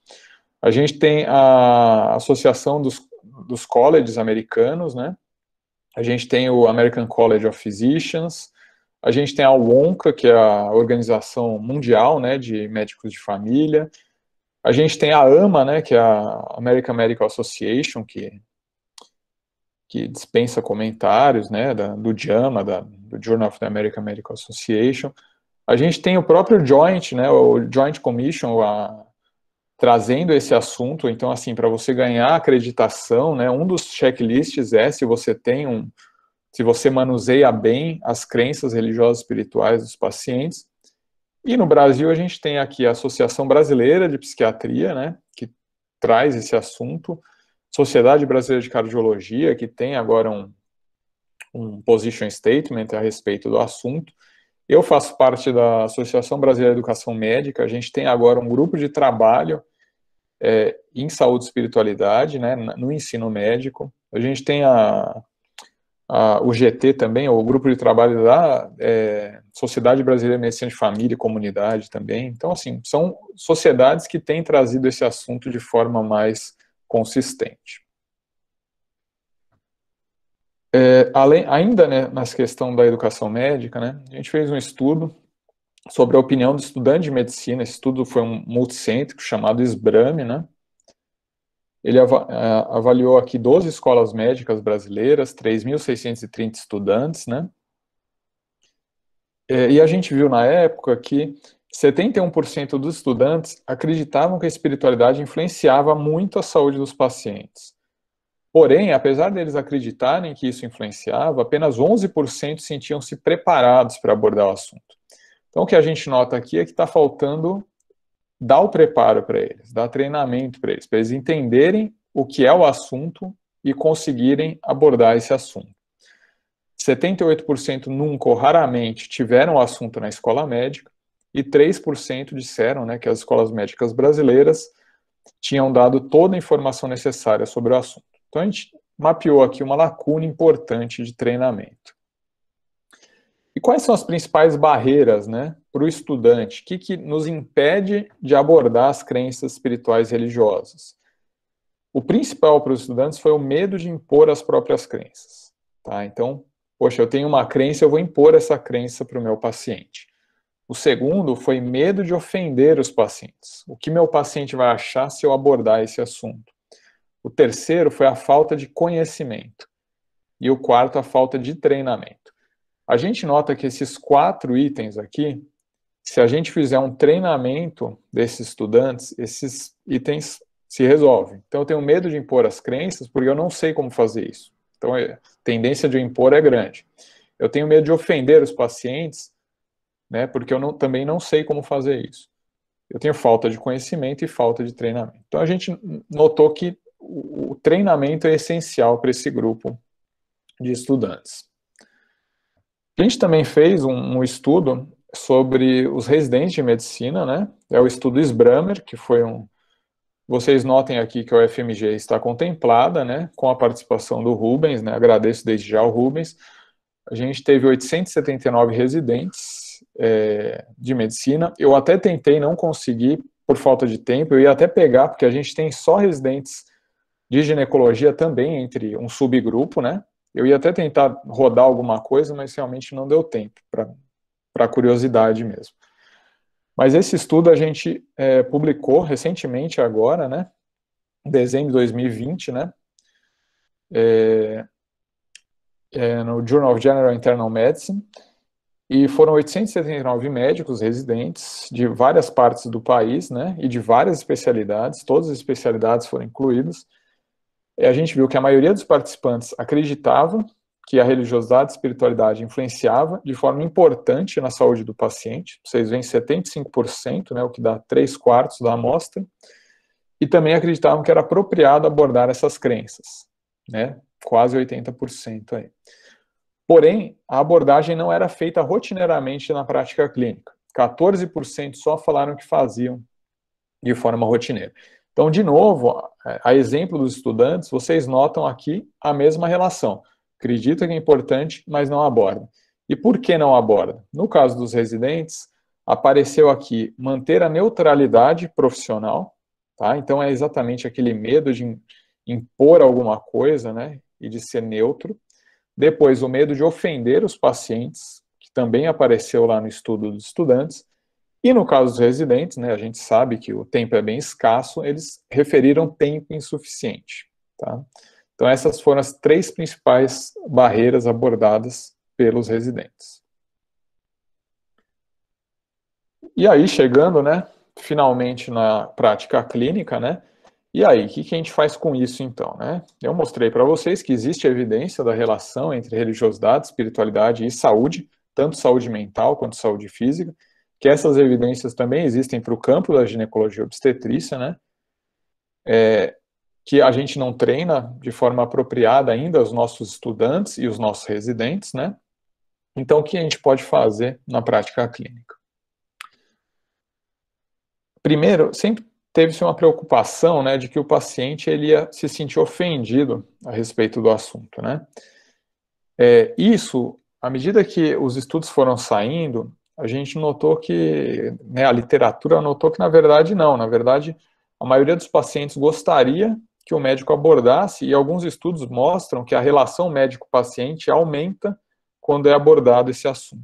A gente tem a Associação dos dos colleges americanos, né? A gente tem o American College of Physicians, a gente tem a ONCA, que é a Organização Mundial né, de Médicos de Família, a gente tem a AMA, né, que é a American Medical Association, que, que dispensa comentários né, da, do JAMA, da, do Journal of the American Medical Association. A gente tem o próprio Joint, né, o Joint Commission, a, trazendo esse assunto. Então, assim, para você ganhar acreditação, né, um dos checklists é se você tem um, se você manuseia bem as crenças religiosas espirituais dos pacientes. E no Brasil a gente tem aqui a Associação Brasileira de Psiquiatria, né, que traz esse assunto, Sociedade Brasileira de Cardiologia, que tem agora um, um position statement a respeito do assunto, eu faço parte da Associação Brasileira de Educação Médica, a gente tem agora um grupo de trabalho é, em saúde e espiritualidade, né, no ensino médico. A gente tem a, a, o GT também, o grupo de trabalho da é, Sociedade Brasileira de Medicina de Família e Comunidade também. Então, assim, são sociedades que têm trazido esse assunto de forma mais consistente. É, além, ainda né, nas questão da educação médica, né, a gente fez um estudo sobre a opinião do estudante de medicina. Esse estudo foi um multicêntrico chamado SBRAM, Né? Ele av é, avaliou aqui 12 escolas médicas brasileiras, 3.630 estudantes. Né? É, e a gente viu na época que 71% dos estudantes acreditavam que a espiritualidade influenciava muito a saúde dos pacientes. Porém, apesar deles acreditarem que isso influenciava, apenas 11% sentiam-se preparados para abordar o assunto. Então, o que a gente nota aqui é que está faltando dar o preparo para eles, dar treinamento para eles, para eles entenderem o que é o assunto e conseguirem abordar esse assunto. 78% nunca ou raramente tiveram o assunto na escola médica e 3% disseram né, que as escolas médicas brasileiras tinham dado toda a informação necessária sobre o assunto. Então, a gente mapeou aqui uma lacuna importante de treinamento. E quais são as principais barreiras né, para o estudante? O que, que nos impede de abordar as crenças espirituais religiosas? O principal para os estudantes foi o medo de impor as próprias crenças. Tá? Então, poxa, eu tenho uma crença, eu vou impor essa crença para o meu paciente. O segundo foi medo de ofender os pacientes. O que meu paciente vai achar se eu abordar esse assunto? O terceiro foi a falta de conhecimento. E o quarto, a falta de treinamento. A gente nota que esses quatro itens aqui, se a gente fizer um treinamento desses estudantes, esses itens se resolvem. Então eu tenho medo de impor as crenças porque eu não sei como fazer isso. Então a é, tendência de eu impor é grande. Eu tenho medo de ofender os pacientes, né, porque eu não, também não sei como fazer isso. Eu tenho falta de conhecimento e falta de treinamento. Então a gente notou que o, treinamento é essencial para esse grupo de estudantes. A gente também fez um, um, estudo sobre os residentes de medicina, né? É o estudo Sbrammer, que foi um. Vocês notem aqui que a UFMG está contemplada, né? Com a participação do Rubens, né? Agradeço desde já o Rubens. A gente teve 879 residentes é, de medicina. Eu até tentei, não consegui por falta de tempo. Eu ia até pegar, porque a gente tem só residentes de ginecologia também entre um subgrupo, né? Eu ia até tentar rodar alguma coisa, mas realmente não deu tempo, para curiosidade mesmo. Mas esse estudo a gente é, publicou recentemente agora, né? Em dezembro de 2020, né? É, é, no Journal of General Internal Medicine, e foram 879 médicos residentes de várias partes do país, né, e de várias especialidades, todas as especialidades foram incluídas, é, a gente viu que a maioria dos participantes acreditava que a religiosidade e espiritualidade influenciava de forma importante na saúde do paciente. Vocês veem 75%, né, o que dá 3 quartos da amostra. E também acreditavam que era apropriado abordar essas crenças, né, quase 80% aí. Porém, a abordagem não era feita rotineiramente na prática clínica. 14% só falaram que faziam de forma rotineira. Então, de novo, a exemplo dos estudantes, vocês notam aqui a mesma relação. Acredita que é importante, mas não aborda. E por que não aborda? No caso dos residentes, apareceu aqui manter a neutralidade profissional, tá? Então é exatamente aquele medo de impor alguma coisa, né? E de ser neutro. Depois, o medo de ofender os pacientes, que também apareceu lá no estudo dos estudantes. E no caso dos residentes, né, a gente sabe que o tempo é bem escasso, eles referiram tempo insuficiente. Tá? Então, essas foram as três principais barreiras abordadas pelos residentes. E aí, chegando, né, finalmente na prática clínica, né, e aí, o que, que, a gente faz com isso então, né? Eu mostrei para vocês que existe evidência da relação entre religiosidade, espiritualidade e saúde, tanto saúde mental quanto saúde física, que essas evidências também existem para o campo da ginecologia obstetrícia, né? É, que a gente não treina de forma apropriada ainda os nossos estudantes e os nossos residentes, né? Então, o que a gente pode fazer na prática clínica? Primeiro, sempre teve-se uma preocupação, né, de que o paciente ele ia se sentir ofendido a respeito do assunto, né? É, isso, à medida que os estudos foram saindo, a gente notou que, né, a literatura notou que na verdade não, na verdade a maioria dos pacientes gostaria que o médico abordasse e alguns estudos mostram que a relação médico-paciente aumenta quando é abordado esse assunto.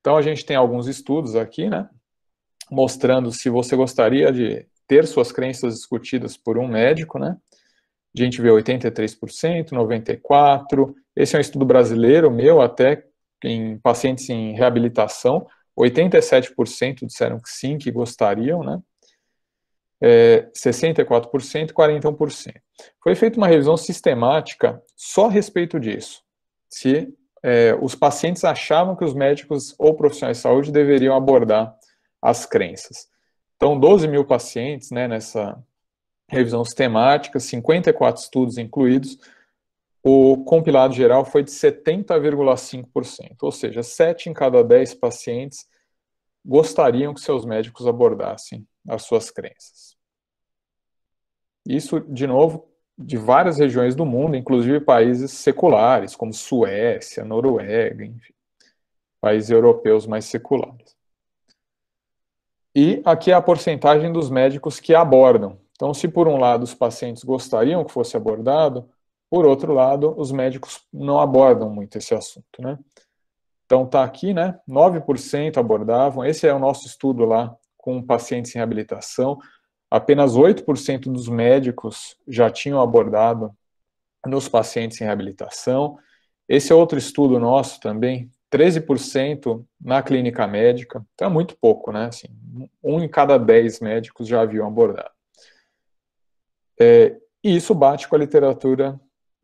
Então a gente tem alguns estudos aqui, né, mostrando se você gostaria de ter suas crenças discutidas por um médico, né? A gente vê 83%, 94%. Esse é um estudo brasileiro meu até em pacientes em reabilitação, 87% disseram que sim, que gostariam, né? É, 64%, 41%. Foi feita uma revisão sistemática só a respeito disso. Se é, os pacientes achavam que os médicos ou profissionais de saúde deveriam abordar as crenças. Então, 12 mil pacientes né, nessa revisão sistemática, 54 estudos incluídos, o compilado geral foi de 70,5%, ou seja, 7 em cada 10 pacientes gostariam que seus médicos abordassem as suas crenças. Isso, de novo, de várias regiões do mundo, inclusive países seculares, como Suécia, Noruega, enfim, países europeus mais seculares. E aqui é a porcentagem dos médicos que abordam. Então, se por um lado os pacientes gostariam que fosse abordado, por outro lado, os médicos não abordam muito esse assunto, né? Então tá aqui, né? 9% abordavam. Esse é o nosso estudo lá com pacientes em reabilitação. Apenas 8% dos médicos já tinham abordado nos pacientes em reabilitação. Esse é outro estudo nosso também, 13% na clínica médica. Então é muito pouco, né? Assim, um em cada 10 médicos já haviam abordado. É, e isso bate com a literatura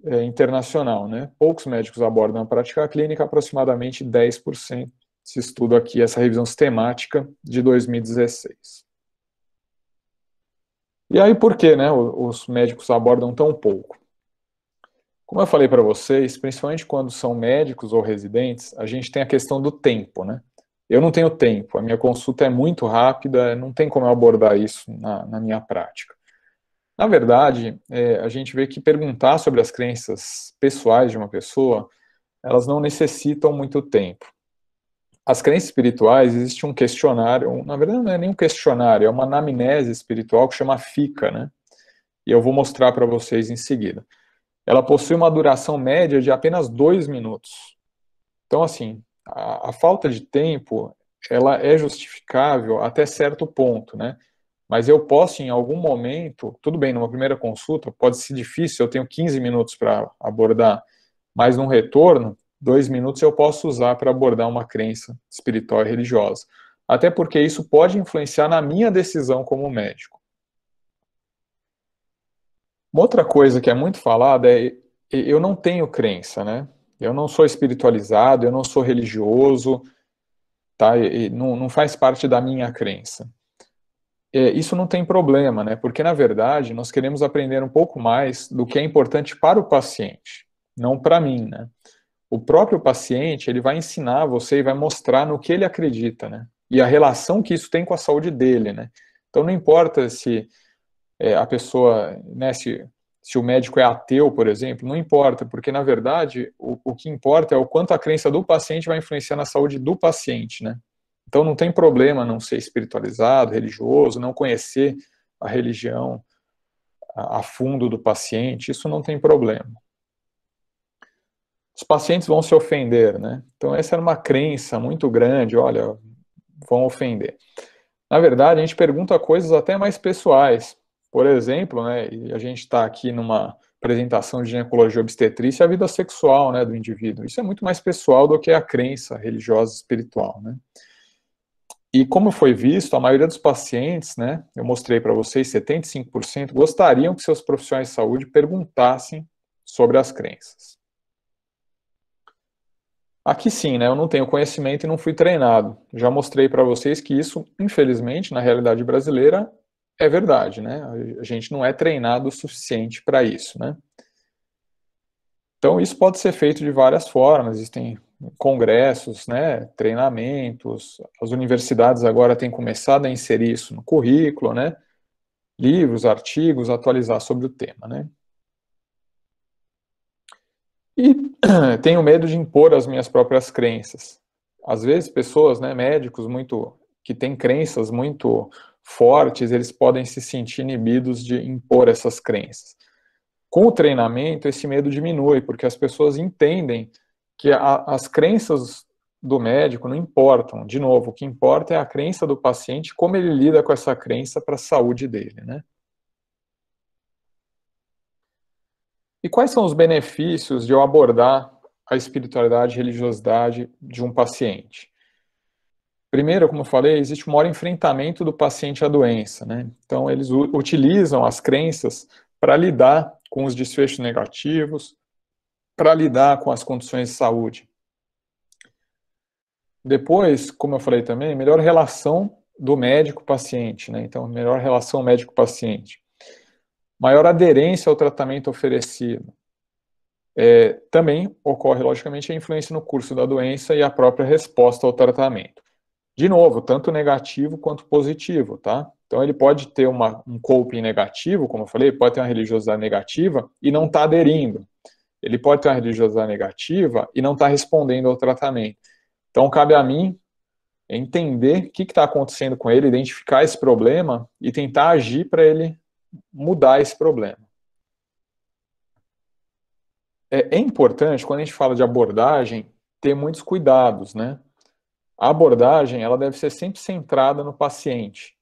é, internacional. Né? Poucos médicos abordam a prática clínica, aproximadamente 10%. se estudo aqui, essa revisão sistemática de 2016. E aí por que né, os médicos abordam tão pouco? Como eu falei para vocês, principalmente quando são médicos ou residentes, a gente tem a questão do tempo, né? Eu não tenho tempo, a minha consulta é muito rápida, não tem como eu abordar isso na, na minha prática. Na verdade, é, a gente vê que perguntar sobre as crenças pessoais de uma pessoa, elas não necessitam muito tempo. As crenças espirituais, existe um questionário, na verdade não é nem um questionário, é uma anamnese espiritual que chama FICA, né? E eu vou mostrar para vocês em seguida. Ela possui uma duração média de apenas dois minutos. Então, assim, a, a falta de tempo, ela é justificável até certo ponto, né? mas eu posso em algum momento, tudo bem, numa primeira consulta, pode ser difícil, eu tenho 15 minutos para abordar, mas num retorno, dois minutos eu posso usar para abordar uma crença espiritual e religiosa. Até porque isso pode influenciar na minha decisão como médico. Uma outra coisa que é muito falada é eu não tenho crença, né? Eu não sou espiritualizado, eu não sou religioso, tá? E não, não faz parte da minha crença é, isso não tem problema, né? Porque, na verdade, nós queremos aprender um pouco mais do que é importante para o paciente, não para mim, né? O próprio paciente, ele vai ensinar você e vai mostrar no que ele acredita, né? E a relação que isso tem com a saúde dele, né? Então, não importa se é, a pessoa, né, se, se o médico é ateu, por exemplo, não importa, porque, na verdade, o, o que importa é o quanto a crença do paciente vai influenciar na saúde do paciente, né? Então não tem problema não ser espiritualizado, religioso, não conhecer a religião a fundo do paciente, isso não tem problema. Os pacientes vão se ofender, né? Então essa era uma crença muito grande, olha, vão ofender. Na verdade, a gente pergunta coisas até mais pessoais. Por exemplo, né, a gente está aqui numa apresentação de ginecologia obstetrícia, a vida sexual né, do indivíduo. Isso é muito mais pessoal do que a crença religiosa espiritual. Né? E como foi visto, a maioria dos pacientes, né, eu mostrei para vocês, 75% gostariam que seus profissionais de saúde perguntassem sobre as crenças. Aqui sim, né, eu não tenho conhecimento e não fui treinado. Já mostrei para vocês que isso, infelizmente, na realidade brasileira, é verdade, né? A gente não é treinado o suficiente para isso, né? Então, isso pode ser feito de várias formas. Existem congressos, né, treinamentos, as universidades agora têm começado a inserir isso no currículo, né, livros, artigos, atualizar sobre o tema, né. E tenho medo de impor as minhas próprias crenças. Às vezes pessoas, né, médicos muito que têm crenças muito fortes, eles podem se sentir inibidos de impor essas crenças. Com o treinamento, esse medo diminui, porque as pessoas entendem que a, as crenças do médico não importam. De novo, o que importa é a crença do paciente, como ele lida com essa crença para a saúde dele, né? E quais são os benefícios de eu abordar a espiritualidade e religiosidade de um paciente? Primeiro, como eu falei, existe um maior enfrentamento do paciente à doença, né? Então, eles utilizam as crenças para lidar com os desfechos negativos, para lidar com as condições de saúde. Depois, como eu falei também, melhor relação do médico-paciente, né? Então, melhor relação médico-paciente. Maior aderência ao tratamento oferecido. É, também ocorre, logicamente, a influência no curso da doença e a própria resposta ao tratamento. De novo, tanto negativo quanto positivo, tá? Então, ele pode ter uma, um coping negativo, como eu falei, pode ter uma religiosidade negativa e não está tá aderindo ele pode ter uma religiosidade negativa e não está respondendo ao tratamento. Então, cabe a mim entender o que está acontecendo com ele, identificar esse problema e tentar agir para ele mudar esse problema. É, é importante, quando a gente fala de abordagem, ter muitos cuidados, né? A abordagem, ela deve ser sempre centrada no paciente,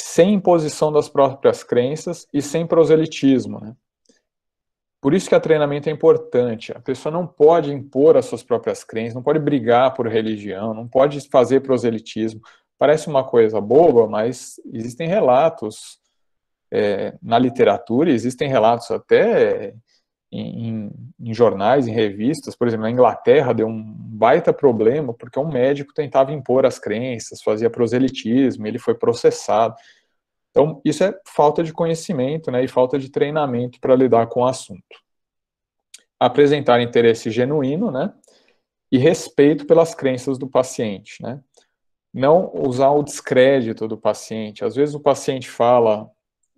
sem imposição das próprias crenças e sem proselitismo, né? Por isso que o treinamento é importante. A pessoa não pode impor as suas próprias crenças, não pode brigar por religião, não pode fazer proselitismo. Parece uma coisa boba, mas existem relatos é, na literatura, existem relatos até em, em, em, jornais, em revistas, por exemplo, na Inglaterra deu um baita problema porque um médico tentava impor as crenças, fazia proselitismo, ele foi processado. Então, isso é falta de conhecimento né, e falta de treinamento para lidar com o assunto. Apresentar interesse genuíno né, e respeito pelas crenças do paciente. Né? Não usar o descrédito do paciente. Às vezes o paciente fala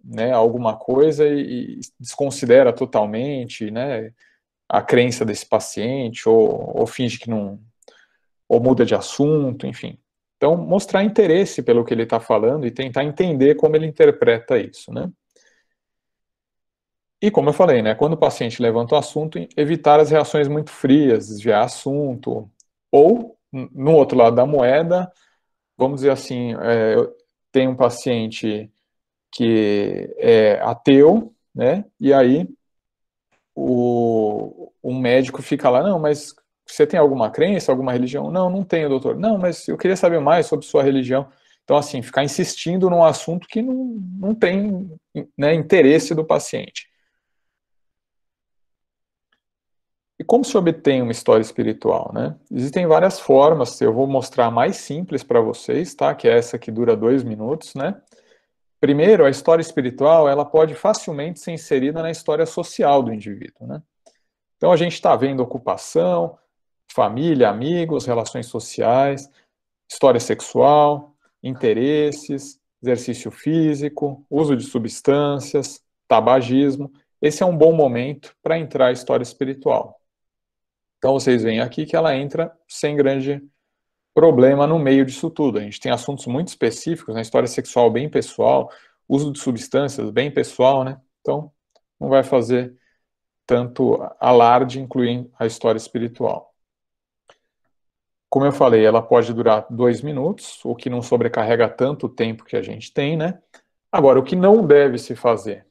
né, alguma coisa e, e desconsidera totalmente né, a crença desse paciente ou, ou finge que não. ou muda de assunto, enfim. Então, mostrar interesse pelo que ele está falando e tentar entender como ele interpreta isso, né? E como eu falei, né, quando o paciente levanta o assunto, evitar as reações muito frias, desviar assunto, ou, no outro lado da moeda, vamos dizer assim, é, tem um paciente que é ateu, né, e aí o, o médico fica lá, não, mas você tem alguma crença, alguma religião? Não, não tenho, doutor. Não, mas eu queria saber mais sobre sua religião. Então, assim, ficar insistindo num assunto que não, não tem né, interesse do paciente. E como se obtém uma história espiritual, né? Existem várias formas, eu vou mostrar a mais simples para vocês, tá? Que é essa que dura dois minutos, né? Primeiro, a história espiritual, ela pode facilmente ser inserida na história social do indivíduo, né? Então a gente está vendo ocupação, família, amigos, relações sociais, história sexual, interesses, exercício físico, uso de substâncias, tabagismo. Esse é um bom momento para entrar a história espiritual. Então vocês veem aqui que ela entra sem grande problema no meio disso tudo. A gente tem assuntos muito específicos, na né? história sexual bem pessoal, uso de substâncias bem pessoal, né? Então não vai fazer tanto alarde incluir a história espiritual. Como eu falei, ela pode durar dois minutos, o que não sobrecarrega tanto o tempo que a gente tem, né? Agora, o que não deve se fazer?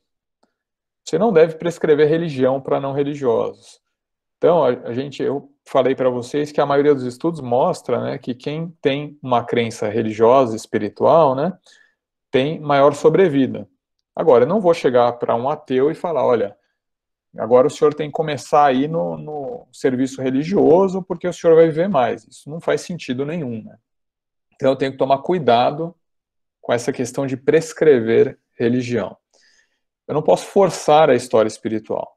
Você não deve prescrever religião para não religiosos. Então, a, gente, eu falei para vocês que a maioria dos estudos mostra, né, que quem tem uma crença religiosa, espiritual, né, tem maior sobrevida. Agora, eu não vou chegar para um ateu e falar, olha, agora o senhor tem que começar aí no, no serviço religioso, porque o senhor vai viver mais. Isso não faz sentido nenhum, né? Então eu tenho que tomar cuidado com essa questão de prescrever religião. Eu não posso forçar a história espiritual.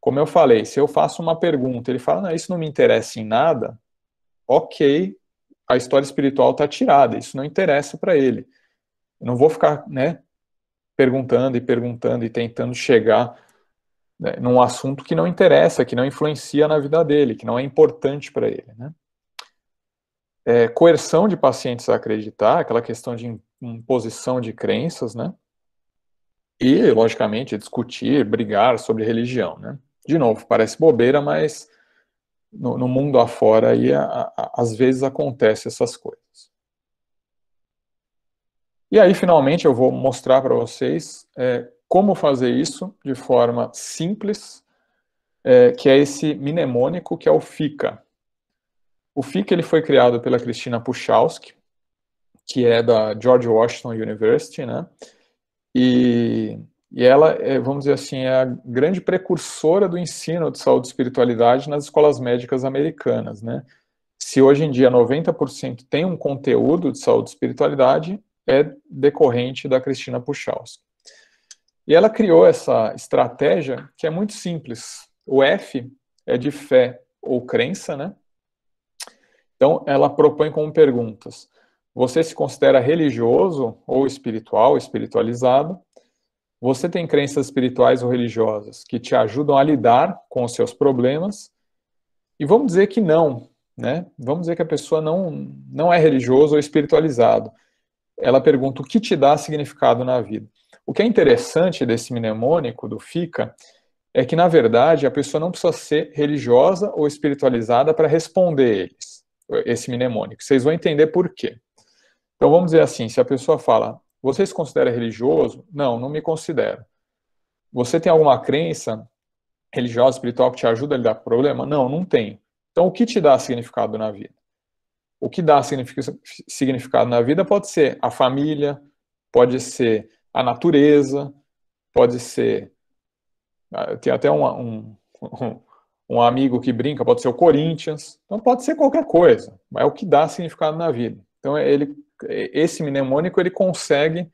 Como eu falei, se eu faço uma pergunta, ele fala, não, isso não me interessa em nada, ok, a história espiritual está tirada, isso não interessa para ele. Eu não vou ficar, né, perguntando e perguntando e tentando chegar né, num assunto que não interessa, que não influencia na vida dele, que não é importante para ele. Né? É, coerção de pacientes a acreditar, aquela questão de imposição de crenças, né? E, logicamente, discutir, brigar sobre religião, né? De novo, parece bobeira, mas no, no mundo afora aí, a, a, às vezes acontece essas coisas. E aí, finalmente, eu vou mostrar para vocês é, como fazer isso de forma simples, é, que é esse mnemônico que é o FICA. O FICA ele foi criado pela Cristina Puchalski, que é da George Washington University, né? E, e ela, é, vamos dizer assim, é a grande precursora do ensino de saúde e espiritualidade nas escolas médicas americanas, né? Se hoje em dia 90% tem um conteúdo de saúde e espiritualidade, é decorrente da Cristina Puchalski. E ela criou essa estratégia que é muito simples. O F é de fé ou crença, né? Então, ela propõe como perguntas: Você se considera religioso ou espiritual, espiritualizado? Você tem crenças espirituais ou religiosas que te ajudam a lidar com os seus problemas? E vamos dizer que não, né? Vamos dizer que a pessoa não, não é religioso ou espiritualizado. Ela pergunta o que te dá significado na vida. O que é interessante desse mnemônico do FICA é que, na verdade, a pessoa não precisa ser religiosa ou espiritualizada para responder eles, esse mnemônico. Vocês vão entender por quê. Então, vamos dizer assim: se a pessoa fala, você se considera religioso? Não, não me considero. Você tem alguma crença religiosa, espiritual que te ajuda a lidar com o problema? Não, não tem. Então, o que te dá significado na vida? O que dá significado na vida pode ser a família, pode ser a natureza, pode ser. Ah, tem até um, um, um amigo que brinca, pode ser o Corinthians, então pode ser qualquer coisa, é o que dá significado na vida. Então ele, esse mnemônico ele consegue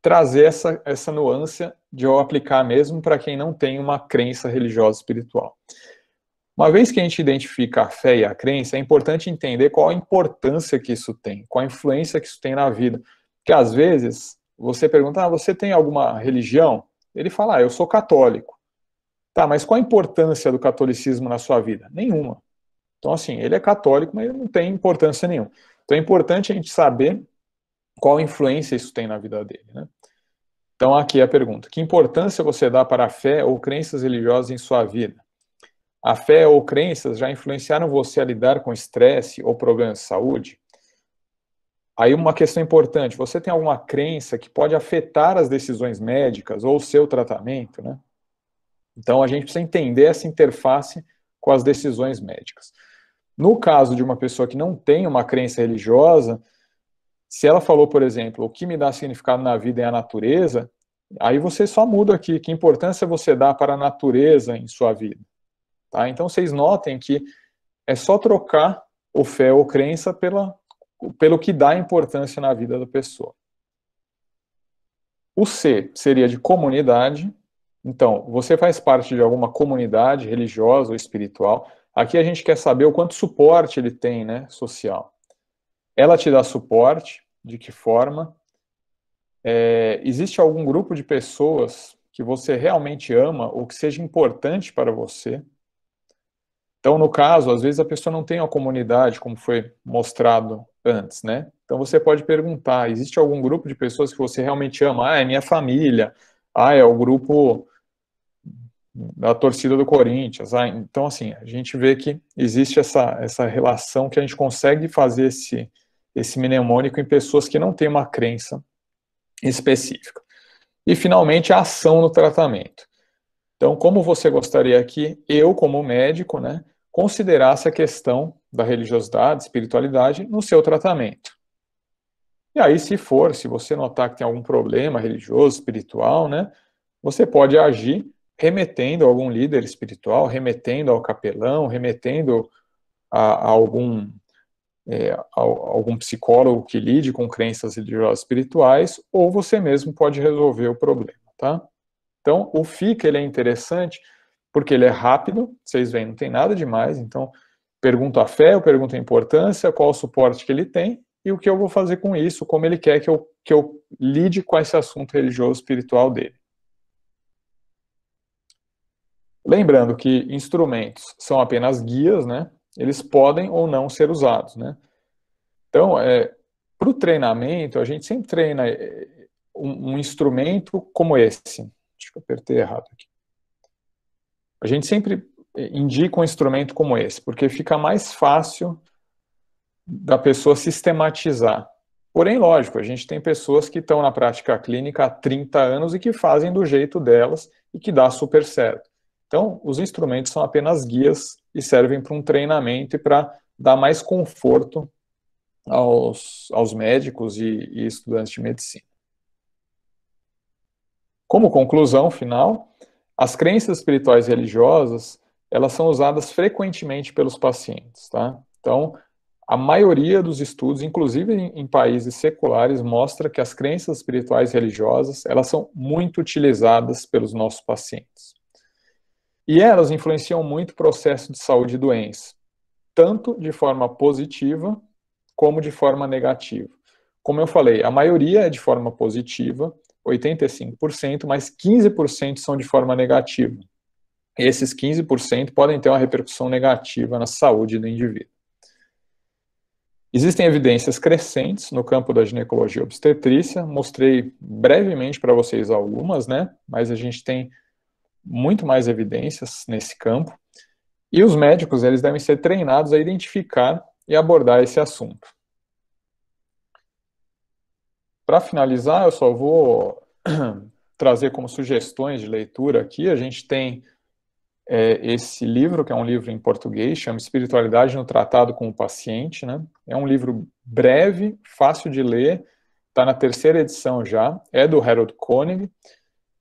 trazer essa, essa nuance de eu aplicar mesmo para quem não tem uma crença religiosa espiritual. Uma vez que a gente identifica a fé e a crença, é importante entender qual a importância que isso tem, qual a influência que isso tem na vida. Porque às vezes você pergunta, ah, você tem alguma religião? Ele fala, ah, eu sou católico. Tá, mas qual a importância do catolicismo na sua vida? Nenhuma. Então, assim, ele é católico, mas não tem importância nenhuma. Então, é importante a gente saber qual influência isso tem na vida dele, né? Então, aqui a pergunta: que importância você dá para a fé ou crenças religiosas em sua vida? A fé ou crenças já influenciaram você a lidar com estresse ou problemas de saúde? Aí uma questão importante, você tem alguma crença que pode afetar as decisões médicas ou o seu tratamento, né? Então a gente precisa entender essa interface com as decisões médicas. No caso de uma pessoa que não tem uma crença religiosa, se ela falou, por exemplo, o que me dá significado na vida é a natureza, aí você só muda aqui, que importância você dá para a natureza em sua vida. Tá? Então vocês notem que é só trocar o fé ou crença pela pelo que dá importância na vida da pessoa. O C seria de comunidade. Então, você faz parte de alguma comunidade religiosa ou espiritual. Aqui a gente quer saber o quanto suporte ele tem, né, social. Ela te dá suporte, de que forma? É, existe algum grupo de pessoas que você realmente ama ou que seja importante para você? Então, no caso, às vezes a pessoa não tem uma comunidade, como foi mostrado antes, né? Então você pode perguntar, existe algum grupo de pessoas que você realmente ama? Ah, é minha família. Ah, é o grupo da torcida do Corinthians. Ah, então, assim, a gente vê que existe essa, essa relação que a gente consegue fazer esse, esse mnemônico em pessoas que não têm uma crença específica. E, finalmente, a ação no tratamento. Então, como você gostaria que eu, como médico, né, considerasse a questão da religiosidade, espiritualidade no seu tratamento? E aí, se for, se você notar que tem algum problema religioso, espiritual, né, você pode agir remetendo a algum líder espiritual, remetendo ao capelão, remetendo a, a algum é, a, a algum psicólogo que lide com crenças religiosas espirituais, ou você mesmo pode resolver o problema, tá? Então, o Fica ele é interessante porque ele é rápido, vocês veem, não tem nada demais. Então, pergunto a fé, eu pergunto a importância, qual o suporte que ele tem e o que eu vou fazer com isso, como ele quer que eu, que eu lide com esse assunto religioso espiritual dele. Lembrando que instrumentos são apenas guias, né? Eles podem ou não ser usados, né? Então, é, para o treinamento, a gente sempre treina é, um, um instrumento como esse, Acho que apertei errado aqui. A gente sempre eh, indica um instrumento como esse, porque fica mais fácil da pessoa sistematizar. Porém, lógico, a gente tem pessoas que estão na prática clínica há 30 anos e que fazem do jeito delas e que dá super certo. Então, os instrumentos são apenas guias e servem para um treinamento e para dar mais conforto aos, aos médicos e, e estudantes de medicina. Como conclusão final, as crenças espirituais religiosas, elas são usadas frequentemente pelos pacientes, tá? Então, a maioria dos estudos, inclusive em, países seculares, mostra que as crenças espirituais religiosas, elas são muito utilizadas pelos nossos pacientes. E elas influenciam muito o processo de saúde e doença, tanto de forma positiva como de forma negativa. Como eu falei, a maioria é de forma positiva, 85%, mas 15% são de forma negativa. Esses 15% podem ter uma repercussão negativa na saúde do indivíduo. Existem evidências crescentes no campo da ginecologia obstetrícia, mostrei brevemente para vocês algumas, né? Mas a gente tem muito mais evidências nesse campo. E os médicos, eles devem ser treinados a identificar e abordar esse assunto. Para finalizar, eu só vou trazer como sugestões de leitura aqui. A gente tem é, esse livro, que é um livro em português, chama Espiritualidade no Tratado com o Paciente. Né? É um livro breve, fácil de ler, está na terceira edição já, é do Harold Koenig.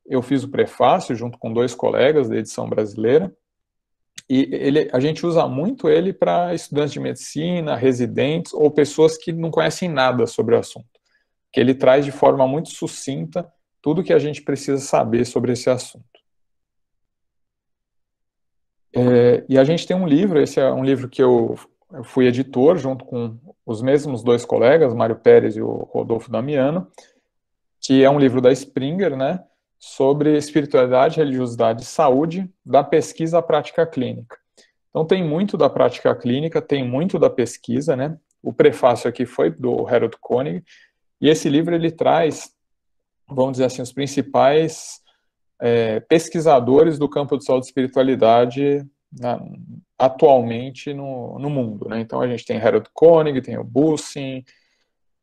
Eu fiz o prefácio junto com dois colegas da edição brasileira. E ele, a gente usa muito ele para estudantes de medicina, residentes ou pessoas que não conhecem nada sobre o assunto que ele traz de forma muito sucinta tudo que a gente precisa saber sobre esse assunto. É, e a gente tem um livro, esse é um livro que eu, eu fui editor junto com os mesmos dois colegas, Mário Pérez e o Rodolfo Damiano, que é um livro da Springer, né, sobre espiritualidade, religiosidade e saúde, da pesquisa à prática clínica. Então tem muito da prática clínica, tem muito da pesquisa, né, o prefácio aqui foi do Harold Koenig, e esse livro ele traz, vamos dizer assim, os principais é, pesquisadores do campo do solo de espiritualidade na, atualmente no, no mundo. Né? Então a gente tem Harold Koenig, tem o Bussin,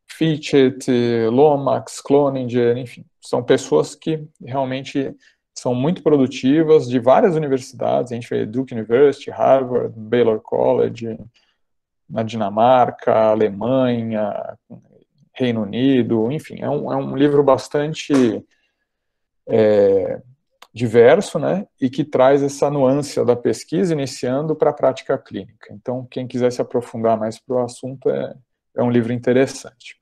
Fitchett, Lomax, Cloninger, enfim, são pessoas que realmente são muito produtivas de várias universidades, a gente vê Duke University, Harvard, Baylor College, na Dinamarca, Alemanha, Reino Unido, enfim, é um, é um livro bastante é, diverso, né, e que traz essa nuance da pesquisa iniciando para a prática clínica. Então, quem quiser se aprofundar mais para o assunto, é, é um livro interessante.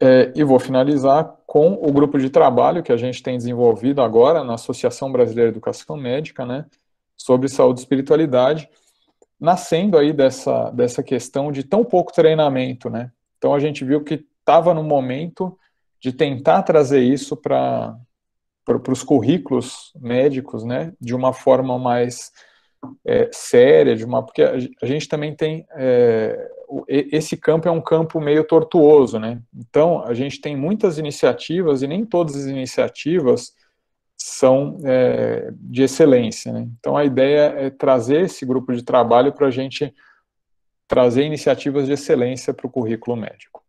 É, e vou finalizar com o grupo de trabalho que a gente tem desenvolvido agora na Associação Brasileira de Educação Médica, né, sobre saúde e espiritualidade, nascendo aí dessa, dessa questão de tão pouco treinamento, né? Então a gente viu que estava no momento de tentar trazer isso para para os currículos médicos, né, de uma forma mais é, séria, de uma porque a gente também tem é, esse campo é um campo meio tortuoso, né? Então a gente tem muitas iniciativas e nem todas as iniciativas são é, de excelência. Né? Então, a ideia é trazer esse grupo de trabalho para a gente trazer iniciativas de excelência para o currículo médico.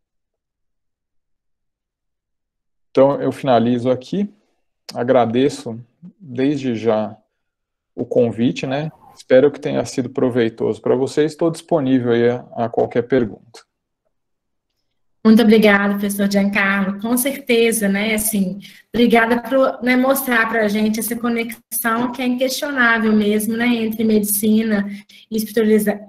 Então, eu finalizo aqui. Agradeço desde já o convite, né? Espero que tenha sido proveitoso para vocês. Estou disponível aí a, a qualquer pergunta. Muito obrigada, professor Giancarlo. Com certeza, né? Assim, obrigada por né, mostrar para a gente essa conexão que é inquestionável mesmo, né? Entre medicina e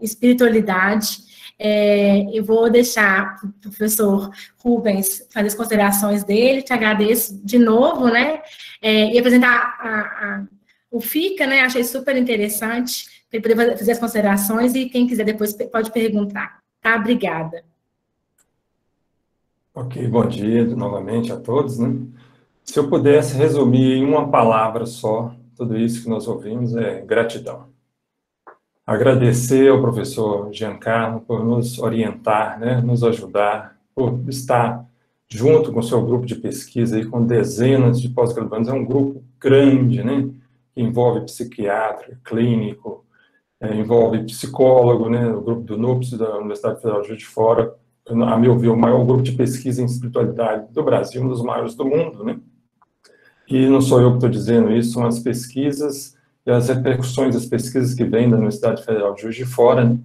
espiritualidade. É, eu vou deixar o professor Rubens fazer as considerações dele. Te agradeço de novo, né? É, e apresentar a, a, o FICA, né? Achei super interessante para poder fazer as considerações e quem quiser depois pode perguntar. Tá? Obrigada. Ok, bom dia novamente a todos. Né? Se eu pudesse resumir em uma palavra só tudo isso que nós ouvimos, é gratidão. Agradecer ao professor Giancarlo por nos orientar, né, nos ajudar, por estar junto com o seu grupo de pesquisa, aí, com dezenas de pós-graduandos. É um grupo grande, né, que envolve psiquiatra, clínico, é, envolve psicólogo, né, o grupo do NUPS da Universidade Federal de Rio de Fora, a meu ver, o maior grupo de pesquisa em espiritualidade do Brasil, um dos maiores do mundo, né? E não sou eu que estou dizendo isso, são as pesquisas e as repercussões das pesquisas que vêm da Universidade Federal de Juiz de Fora. Né?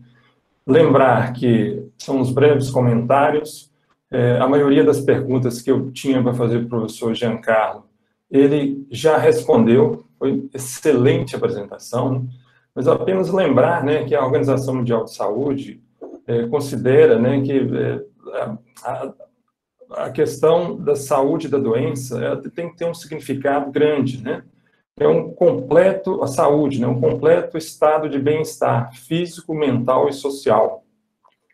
Lembrar que são os breves comentários. É, a maioria das perguntas que eu tinha para fazer para o professor Giancarlo, ele já respondeu, foi excelente apresentação, mas apenas lembrar né, que a Organização Mundial de Saúde é, considera né, que é, a, a, questão da saúde da doença tem que ter um significado grande, né? É um completo, a saúde, né, um completo estado de bem-estar físico, mental e social,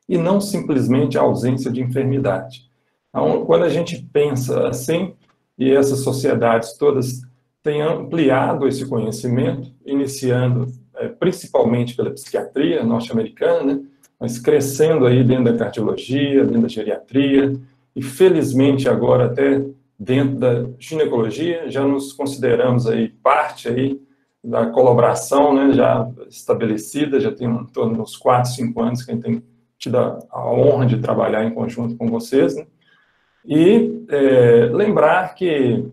e não simplesmente a ausência de enfermidade. Então, quando a gente pensa assim, e essas sociedades todas têm ampliado esse conhecimento, iniciando é, principalmente pela psiquiatria norte-americana, mas crescendo aí dentro da cardiologia, dentro da geriatria, e felizmente agora até dentro da ginecologia, já nos consideramos aí parte aí da colaboração, né, já estabelecida, já tem em torno uns 4, 5 anos que a gente tem tido a, honra de trabalhar em conjunto com vocês, né? e é, lembrar que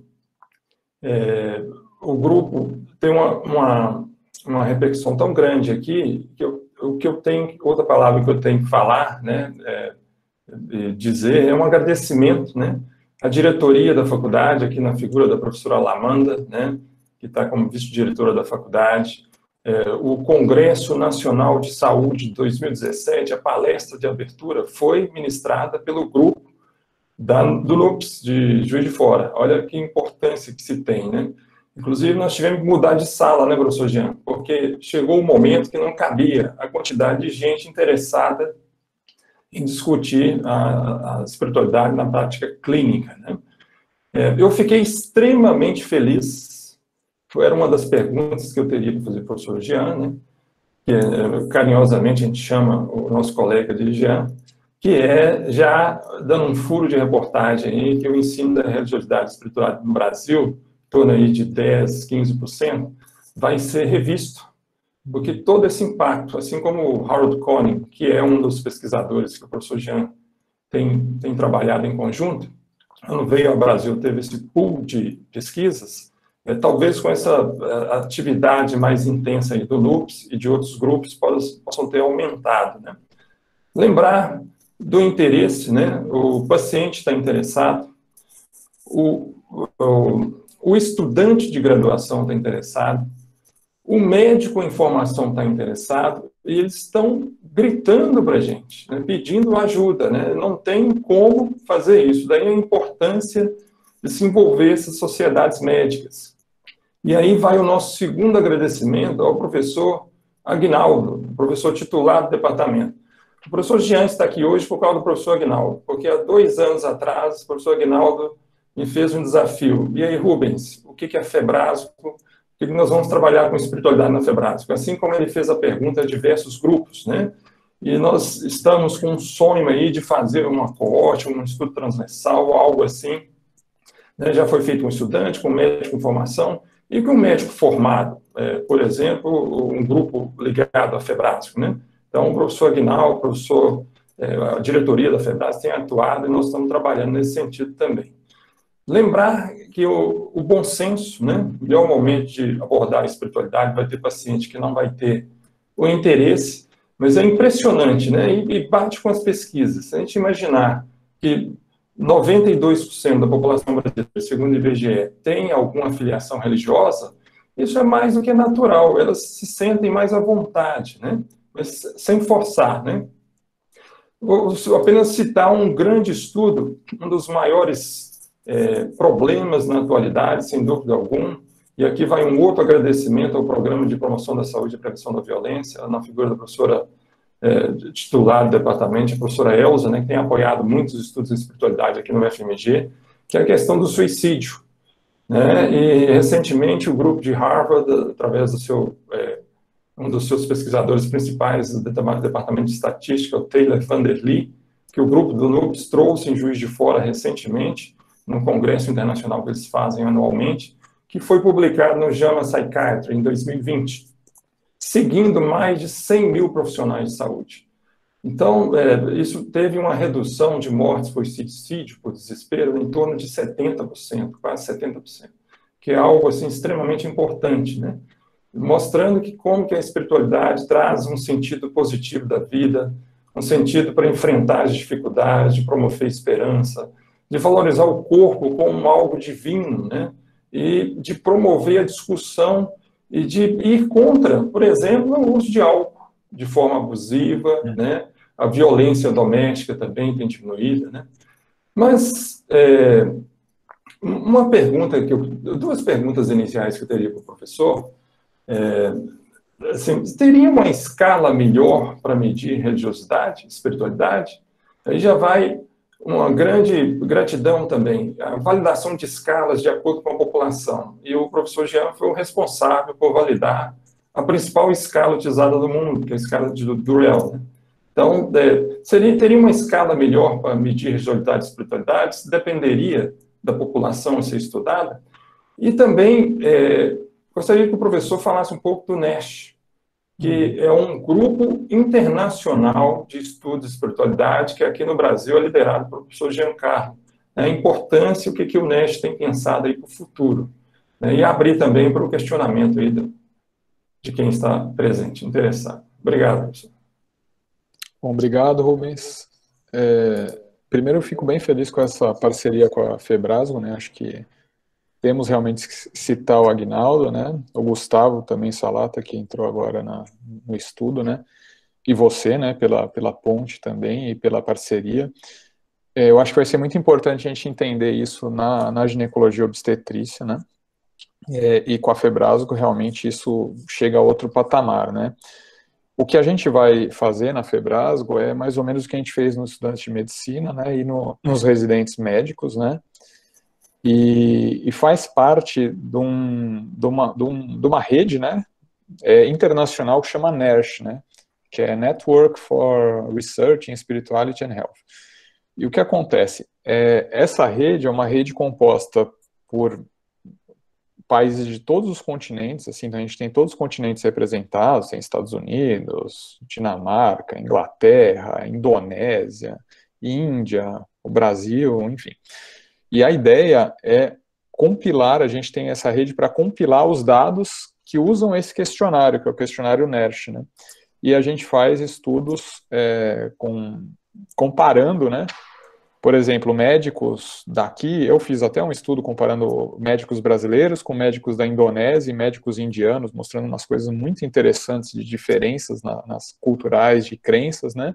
é, o grupo tem uma, uma, uma, repercussão tão grande aqui, que eu o que eu tenho, outra palavra que eu tenho que falar, né, é, dizer, é um agradecimento, né, à diretoria da faculdade, aqui na figura da professora Lamanda, né, que está como vice-diretora da faculdade, é, o Congresso Nacional de Saúde 2017, a palestra de abertura foi ministrada pelo grupo da, do NUPS, de Juiz de Fora. Olha que importância que se tem, né? Inclusive, nós tivemos que mudar de sala, né, professor Jean? Porque chegou o um momento que não cabia a quantidade de gente interessada em discutir a, a espiritualidade na prática clínica. Né? É, eu fiquei extremamente feliz, era uma das perguntas que eu teria para fazer para o professor Jean, né? que é, carinhosamente a gente chama o nosso colega de Jean, que é já dando um furo de reportagem aí, que o ensino da religiosidade espiritual no Brasil torno aí de 10, 15%, vai ser revisto, porque todo esse impacto, assim como o Harold Koenig, que é um dos pesquisadores que o professor Jean tem, tem trabalhado em conjunto, quando veio ao Brasil teve esse pool de pesquisas, é, talvez com essa é, atividade mais intensa do LUPS e de outros grupos possam ter aumentado. Né? Lembrar do interesse, né? o paciente está interessado, o, o o estudante de graduação está interessado, o médico em formação está interessado, e eles estão gritando para a gente, né, pedindo ajuda, né, não tem como fazer isso. Daí a importância de se envolver essas sociedades médicas. E aí vai o nosso segundo agradecimento ao professor Agnaldo, professor titular do departamento. O professor Jean está aqui hoje por causa do professor Agnaldo, porque há dois anos atrás, o professor Agnaldo me fez um desafio. E aí, Rubens, o que é Febrasco? O que nós vamos trabalhar com espiritualidade na Febrasco? Assim como ele fez a pergunta a diversos grupos, né? E nós estamos com um sonho aí de fazer uma coorte, um estudo transversal, algo assim. Né? Já foi feito com um estudante, com um médico em formação e com um médico formado. É, por exemplo, um grupo ligado à Febrasco, né? Então, o professor Aguinaldo, o professor, é, a diretoria da Febrasco tem atuado e nós estamos trabalhando nesse sentido também. Lembrar que o, o, bom senso, né? Uhum. É o melhor momento de abordar a espiritualidade vai ter paciente que não vai ter o interesse, mas é impressionante, né? E, e bate com as pesquisas. Se a gente imaginar que 92% da população brasileira, segundo o IBGE, tem alguma filiação religiosa, isso é mais do que natural. Elas se sentem mais à vontade, né? Mas sem forçar, né? Vou apenas citar um grande estudo, um dos maiores é, problemas na atualidade, sem dúvida alguma. E aqui vai um outro agradecimento ao Programa de Promoção da Saúde e Prevenção da Violência, na figura da professora é, titular do departamento, a professora Elza, né, que tem apoiado muitos estudos de espiritualidade aqui no FMG, que é a questão do suicídio. Né? E recentemente o grupo de Harvard, através do seu é, um dos seus pesquisadores principais do departamento de estatística, o Taylor Vanderlee, que o grupo do NUPS trouxe em Juiz de Fora recentemente, num congresso internacional que eles fazem anualmente, que foi publicado no JAMA Psychiatry em 2020, seguindo mais de 100 mil profissionais de saúde. Então, é, isso teve uma redução de mortes por suicídio, por desespero, em torno de 70%, quase 70%, que é algo assim, extremamente importante, né? mostrando que como que a espiritualidade traz um sentido positivo da vida, um sentido para enfrentar as dificuldades, de promover esperança, de valorizar o corpo como algo divino, né? e de promover a discussão e de ir contra, por exemplo, o uso de álcool de forma abusiva, uhum. né? a violência doméstica também tem diminuído. Né? Mas é, uma pergunta que eu, duas perguntas iniciais que eu teria para o professor é, assim, teria uma escala melhor para medir religiosidade, espiritualidade? Aí já vai uma grande gratidão também, a validação de escalas de acordo com a população. E o professor Jean foi o responsável por validar a principal escala utilizada do mundo, que é a escala de Durell. Né? Então, é, seria, teria uma escala melhor para medir religiosidade e espiritualidade, dependeria da população a ser estudada. E também é, gostaria que o professor falasse um pouco do NESH, que é um grupo internacional de estudos de espiritualidade, que aqui no Brasil é liderado pelo professor Giancarlo. Né? A importância, o que, que o Neste tem pensado aí para o futuro. Né? E abrir também para o questionamento aí de quem está presente, interessado. Obrigado, professor. Bom, obrigado, Rubens. É, primeiro, eu fico bem feliz com essa parceria com a Febrasmo, né? Acho que temos realmente que citar o Agnaldo, né? O Gustavo também Salata, que entrou agora na, no estudo, né? E você, né? Pela, pela ponte também e pela parceria. É, eu acho que vai ser muito importante a gente entender isso na, na ginecologia obstetrícia, né? É, e com a Febrasgo, realmente isso chega a outro patamar, né? O que a gente vai fazer na Febrasgo é mais ou menos o que a gente fez no estudante de medicina, né, e no, nos residentes médicos, né, e, e faz parte de, um, de, uma, de, um, de uma, rede né, é, internacional que chama NERSH, né, que é Network for Research in Spirituality and Health. E o que acontece? É, essa rede é uma rede composta por países de todos os continentes, assim, então a gente tem todos os continentes representados, tem Estados Unidos, Dinamarca, Inglaterra, Indonésia, Índia, o Brasil, enfim. E a ideia é compilar, a gente tem essa rede para compilar os dados que usam esse questionário, que é o questionário NERST, né? E a gente faz estudos é, com, comparando, né? Por exemplo, médicos daqui, eu fiz até um estudo comparando médicos brasileiros com médicos da Indonésia e médicos indianos, mostrando umas coisas muito interessantes de diferenças na, nas culturais, de crenças, né?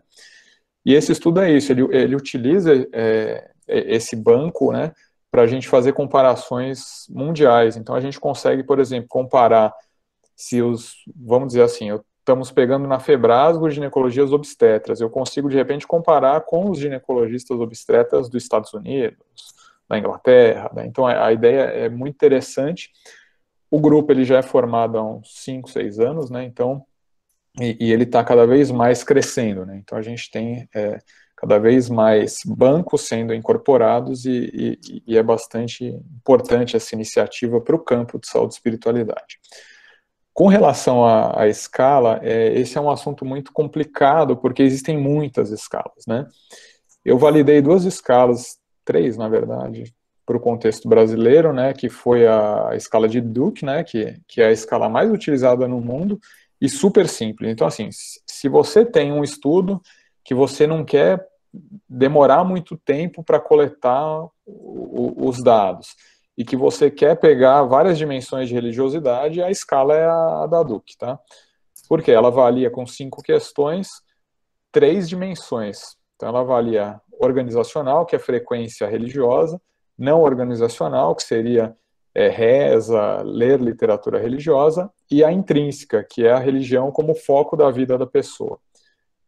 E esse estudo é isso, ele, ele utiliza é, esse banco, né, para a gente fazer comparações mundiais. Então a gente consegue, por exemplo, comparar se os, vamos dizer assim, eu, estamos pegando na Febrasgo ginecologias obstetras, eu consigo de repente comparar com os ginecologistas obstetras dos Estados Unidos, da Inglaterra, né? então a, a ideia é muito interessante. O grupo ele já é formado há uns 5, 6 anos, né? Então e, e, ele está cada vez mais crescendo, né? Então a gente tem é, cada vez mais bancos sendo incorporados e, e, e é bastante importante essa iniciativa para o campo de saúde e espiritualidade. Com relação à, à escala, é, esse é um assunto muito complicado porque existem muitas escalas, né? Eu validei duas escalas, três na verdade, para o contexto brasileiro, né, que foi a, a escala de Duke, né, que, que é a escala mais utilizada no mundo e super simples. Então, assim, se você tem um estudo que você não quer demorar muito tempo para coletar o, os dados e que você quer pegar várias dimensões de religiosidade, a escala é a, a da Duke, tá? Porque ela avalia com cinco questões três dimensões. Então ela avalia organizacional, que é frequência religiosa, não organizacional, que seria é, reza, ler literatura religiosa, e a intrínseca, que é a religião como foco da vida da pessoa.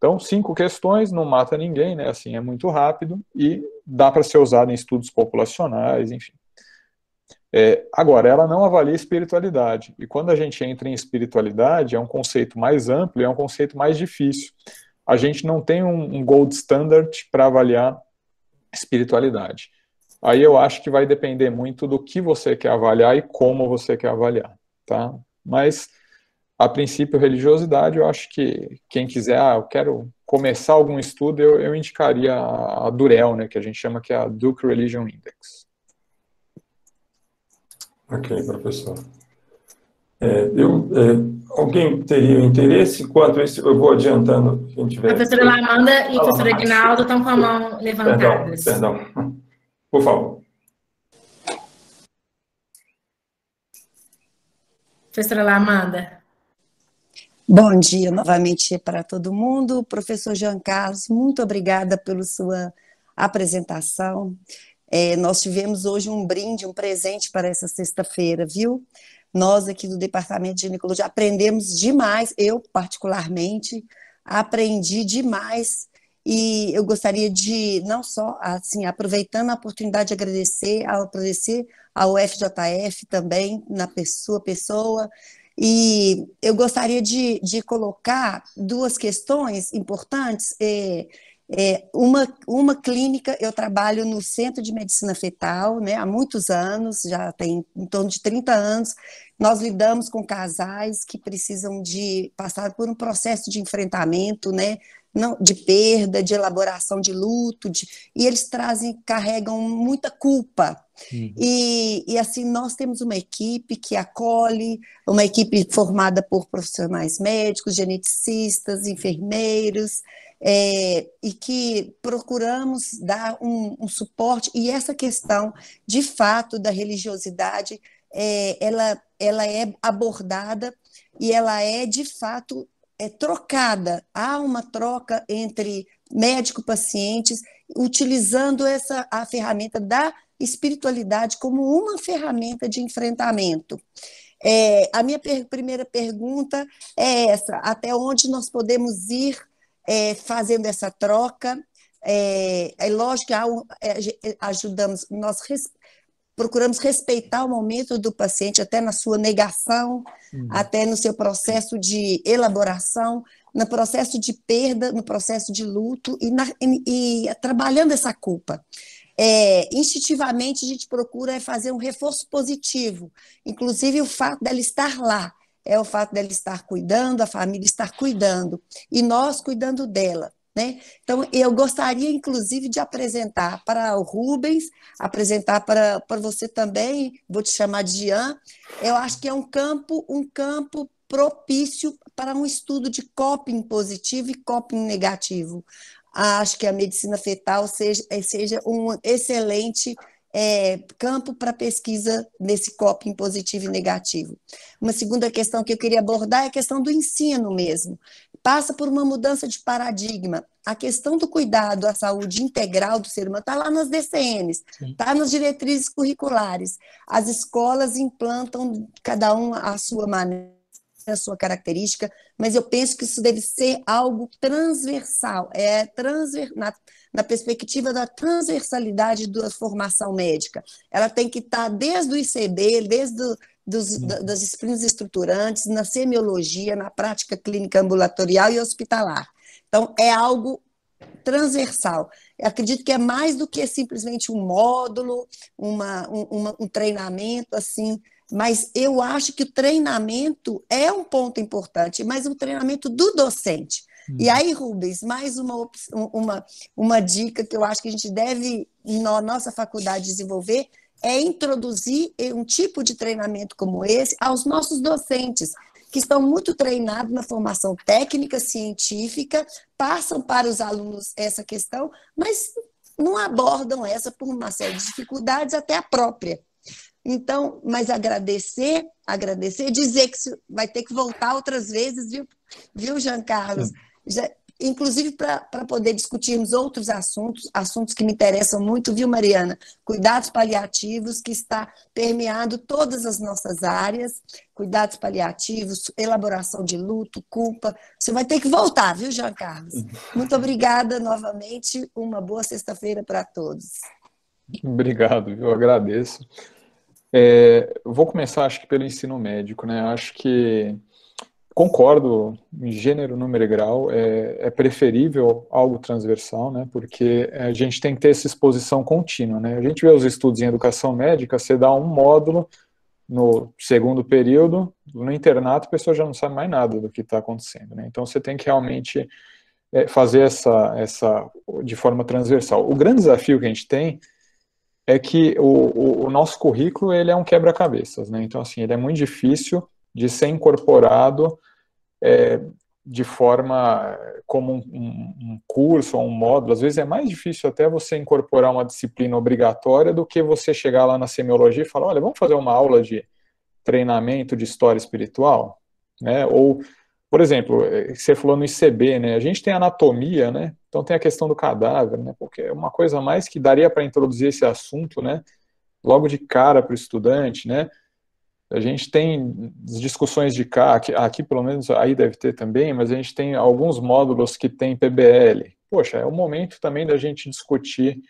Então, cinco questões, não mata ninguém, né? Assim, é muito rápido e dá para ser usado em estudos populacionais, enfim. É, agora, ela não avalia espiritualidade. E quando a gente entra em espiritualidade, é um conceito mais amplo e é um conceito mais difícil. A gente não tem um, um gold standard para avaliar espiritualidade. Aí eu acho que vai depender muito do que você quer avaliar e como você quer avaliar, tá? Mas a princípio, religiosidade, eu acho que quem quiser, ah, eu quero começar algum estudo, eu, eu indicaria a, Durel, né, que a gente chama que é a Duke Religion Index. Ok, professor. É, eu, é, alguém teria interesse? Enquanto isso, eu vou adiantando quem tiver. Professora Lamanda e ah, professor Aguinaldo estão com a mão levantadas. Perdão, perdão. Por favor. Professora Lamanda. Bom dia novamente para todo mundo. Professor Jean Carlos, muito obrigada pela sua apresentação. É, nós tivemos hoje um brinde, um presente para essa sexta-feira, viu? Nós aqui do Departamento de Ginecologia aprendemos demais, eu particularmente aprendi demais e eu gostaria de, não só, assim, aproveitando a oportunidade de agradecer, agradecer ao FJF também, na pessoa, pessoa, e eu gostaria de, de colocar duas questões importantes. É, é, uma, uma clínica, eu trabalho no Centro de Medicina Fetal né, há muitos anos, já tem em torno de 30 anos. Nós lidamos com casais que precisam de passar por um processo de enfrentamento, né, não, de perda, de elaboração de luto, de, e eles trazem, carregam muita culpa. Uhum. E, e, assim, nós temos uma equipe que acolhe, uma equipe formada por profissionais médicos, geneticistas, enfermeiros, é, e que procuramos dar um, um, suporte. E essa questão, de fato, da religiosidade, é, ela, ela é abordada e ela é, de fato, é, trocada, há uma troca entre médico-pacientes, utilizando essa a ferramenta da espiritualidade como uma ferramenta de enfrentamento. É, a minha per primeira pergunta é essa: até onde nós podemos ir é, fazendo essa troca? É, é lógico que é, ajudamos, nós res procuramos respeitar o momento do paciente, até na sua negação, uhum. até no seu processo de elaboração, no processo de perda, no processo de luto e, na, e, e trabalhando essa culpa. É, instintivamente, a gente procura fazer um reforço positivo, inclusive o fato dela estar lá. É o fato dela estar cuidando, a família estar cuidando, e nós cuidando dela. Né? Então, eu gostaria, inclusive, de apresentar para o Rubens, apresentar para, para você também, vou te chamar de Ian. Eu acho que é um campo, um campo propício para um estudo de coping positivo e coping negativo. Acho que a medicina fetal seja, eh, seja um excelente é, campo para pesquisa nesse coping positivo e negativo. Uma segunda questão que eu queria abordar é a questão do ensino mesmo passa por uma mudança de paradigma. A questão do cuidado à saúde integral do ser humano está lá nas DCNs, está nas diretrizes curriculares. As escolas implantam cada um a sua maneira, a sua característica, mas eu penso que isso deve ser algo transversal, é transver, na, na perspectiva da transversalidade da formação médica. Ela tem que estar tá desde o ICB, desde o, dos, hum. das disciplinas estruturantes, na semiologia, na prática clínica ambulatorial e hospitalar. Então, é algo transversal. Eu acredito que é mais do que simplesmente um módulo, uma, um, uma, um treinamento assim, mas eu acho que o treinamento é um ponto importante, mas o treinamento do docente. E hum. aí, Rubens, mais uma, uma, uma dica que eu acho que a gente deve, na nossa faculdade, desenvolver, é introduzir eh, um tipo de treinamento como esse aos nossos docentes, que estão muito treinados na formação técnica, científica, passam para os alunos essa questão, mas não abordam essa por uma série de dificuldades, até a própria. Então, mas agradecer, agradecer, dizer que vai ter que voltar outras vezes, viu, viu Jean Carlos? Já, inclusive para poder discutirmos outros assuntos, assuntos que me interessam muito, viu, Mariana? Cuidados paliativos, que está permeado todas as nossas áreas, cuidados paliativos, elaboração de luto, culpa. Você vai ter que voltar, viu, João Carlos? Muito obrigada novamente, uma boa sexta-feira para todos. Obrigado, eu agradeço. É, vou começar, acho que, pelo ensino médico, né? Acho que concordo em gênero, número e grau, é, é, preferível algo transversal, né, porque a gente tem que ter essa exposição contínua. Né? A gente vê os estudos em educação médica, você dá um módulo no segundo período, no internato, a pessoa já não sabe mais nada do que está acontecendo. Né? Então, você tem que realmente é, fazer essa, essa de forma transversal. O grande desafio que a gente tem é que o, o, o nosso currículo ele é um quebra-cabeças, né? Então, assim, ele é muito difícil de ser incorporado é, de forma como um, um, curso ou um módulo. Às vezes é mais difícil até você incorporar uma disciplina obrigatória do que você chegar lá na semiologia e falar, olha, vamos fazer uma aula de treinamento de história espiritual, né? Ou, por exemplo, é, você falou no ICB, né? A gente tem anatomia, né? Então tem a questão do cadáver, né? Porque é uma coisa mais que daria para introduzir esse assunto, né? Logo de cara para o estudante, né? a gente tem discussões de cá, aqui, aqui, pelo menos aí deve ter também, mas a gente tem alguns módulos que tem PBL. Poxa, é o momento também da gente discutir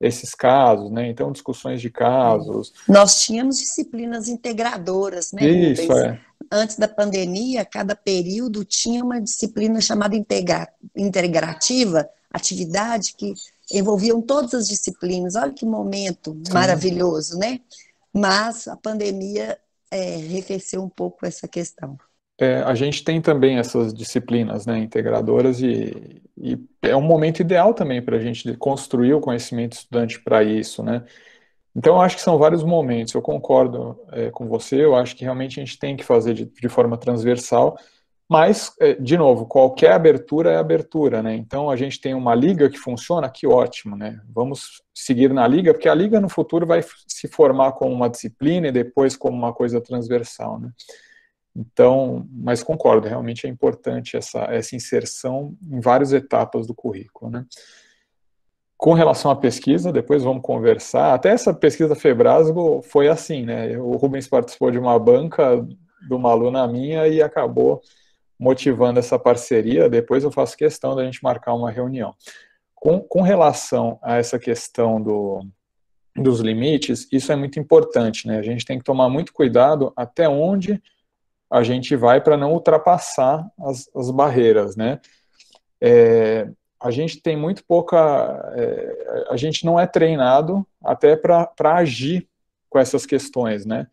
esses casos, né? Então, discussões de casos. Nós tínhamos disciplinas integradoras, né? Isso, é. Antes da pandemia, cada período tinha uma disciplina chamada integra integrativa, atividade que envolviam todas as disciplinas. Olha que momento maravilhoso, né? mas a pandemia é, arrefecer um pouco essa questão. É, a gente tem também essas disciplinas né, integradoras e, e, é um momento ideal também para a gente construir o conhecimento estudante para isso, né? Então, eu acho que são vários momentos, eu concordo é, com você, eu acho que realmente a gente tem que fazer de, de forma transversal, mas, é, de novo, qualquer abertura é abertura, né? Então a gente tem uma liga que funciona, que ótimo, né? Vamos seguir na liga, porque a liga no futuro vai se formar como uma disciplina e depois como uma coisa transversal, né? Então, mas concordo, realmente é importante essa, essa inserção em várias etapas do currículo, né? Com relação à pesquisa, depois vamos conversar. Até essa pesquisa Febrasgo foi assim, né? O Rubens participou de uma banca de uma aluna minha e acabou motivando essa parceria. Depois eu faço questão da gente marcar uma reunião. Com, com relação a essa questão do, dos limites, isso é muito importante, né? A gente tem que tomar muito cuidado até onde a gente vai para não ultrapassar as, as barreiras, né? É, a gente tem muito pouca. É, a gente não é treinado até para agir com essas questões, né?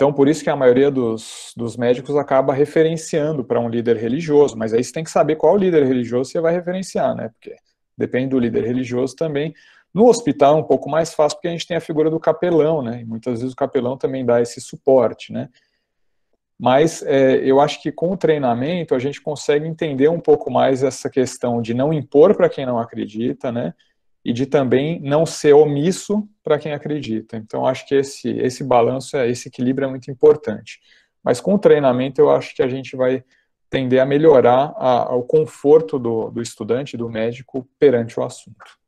Então, por isso que a maioria dos, dos médicos acaba referenciando para um líder religioso, mas aí você tem que saber qual líder religioso você vai referenciar, né? Porque depende do líder religioso também. No hospital é um pouco mais fácil, porque a gente tem a figura do capelão, né? E muitas vezes o capelão também dá esse suporte, né? Mas é, eu acho que com o treinamento a gente consegue entender um pouco mais essa questão de não impor para quem não acredita, né? e de também não ser omisso para quem acredita. Então, acho que esse, esse balanço, é, esse equilíbrio é muito importante. Mas com o treinamento, eu acho que a gente vai tender a melhorar a, o conforto do, do estudante, do médico, perante o assunto.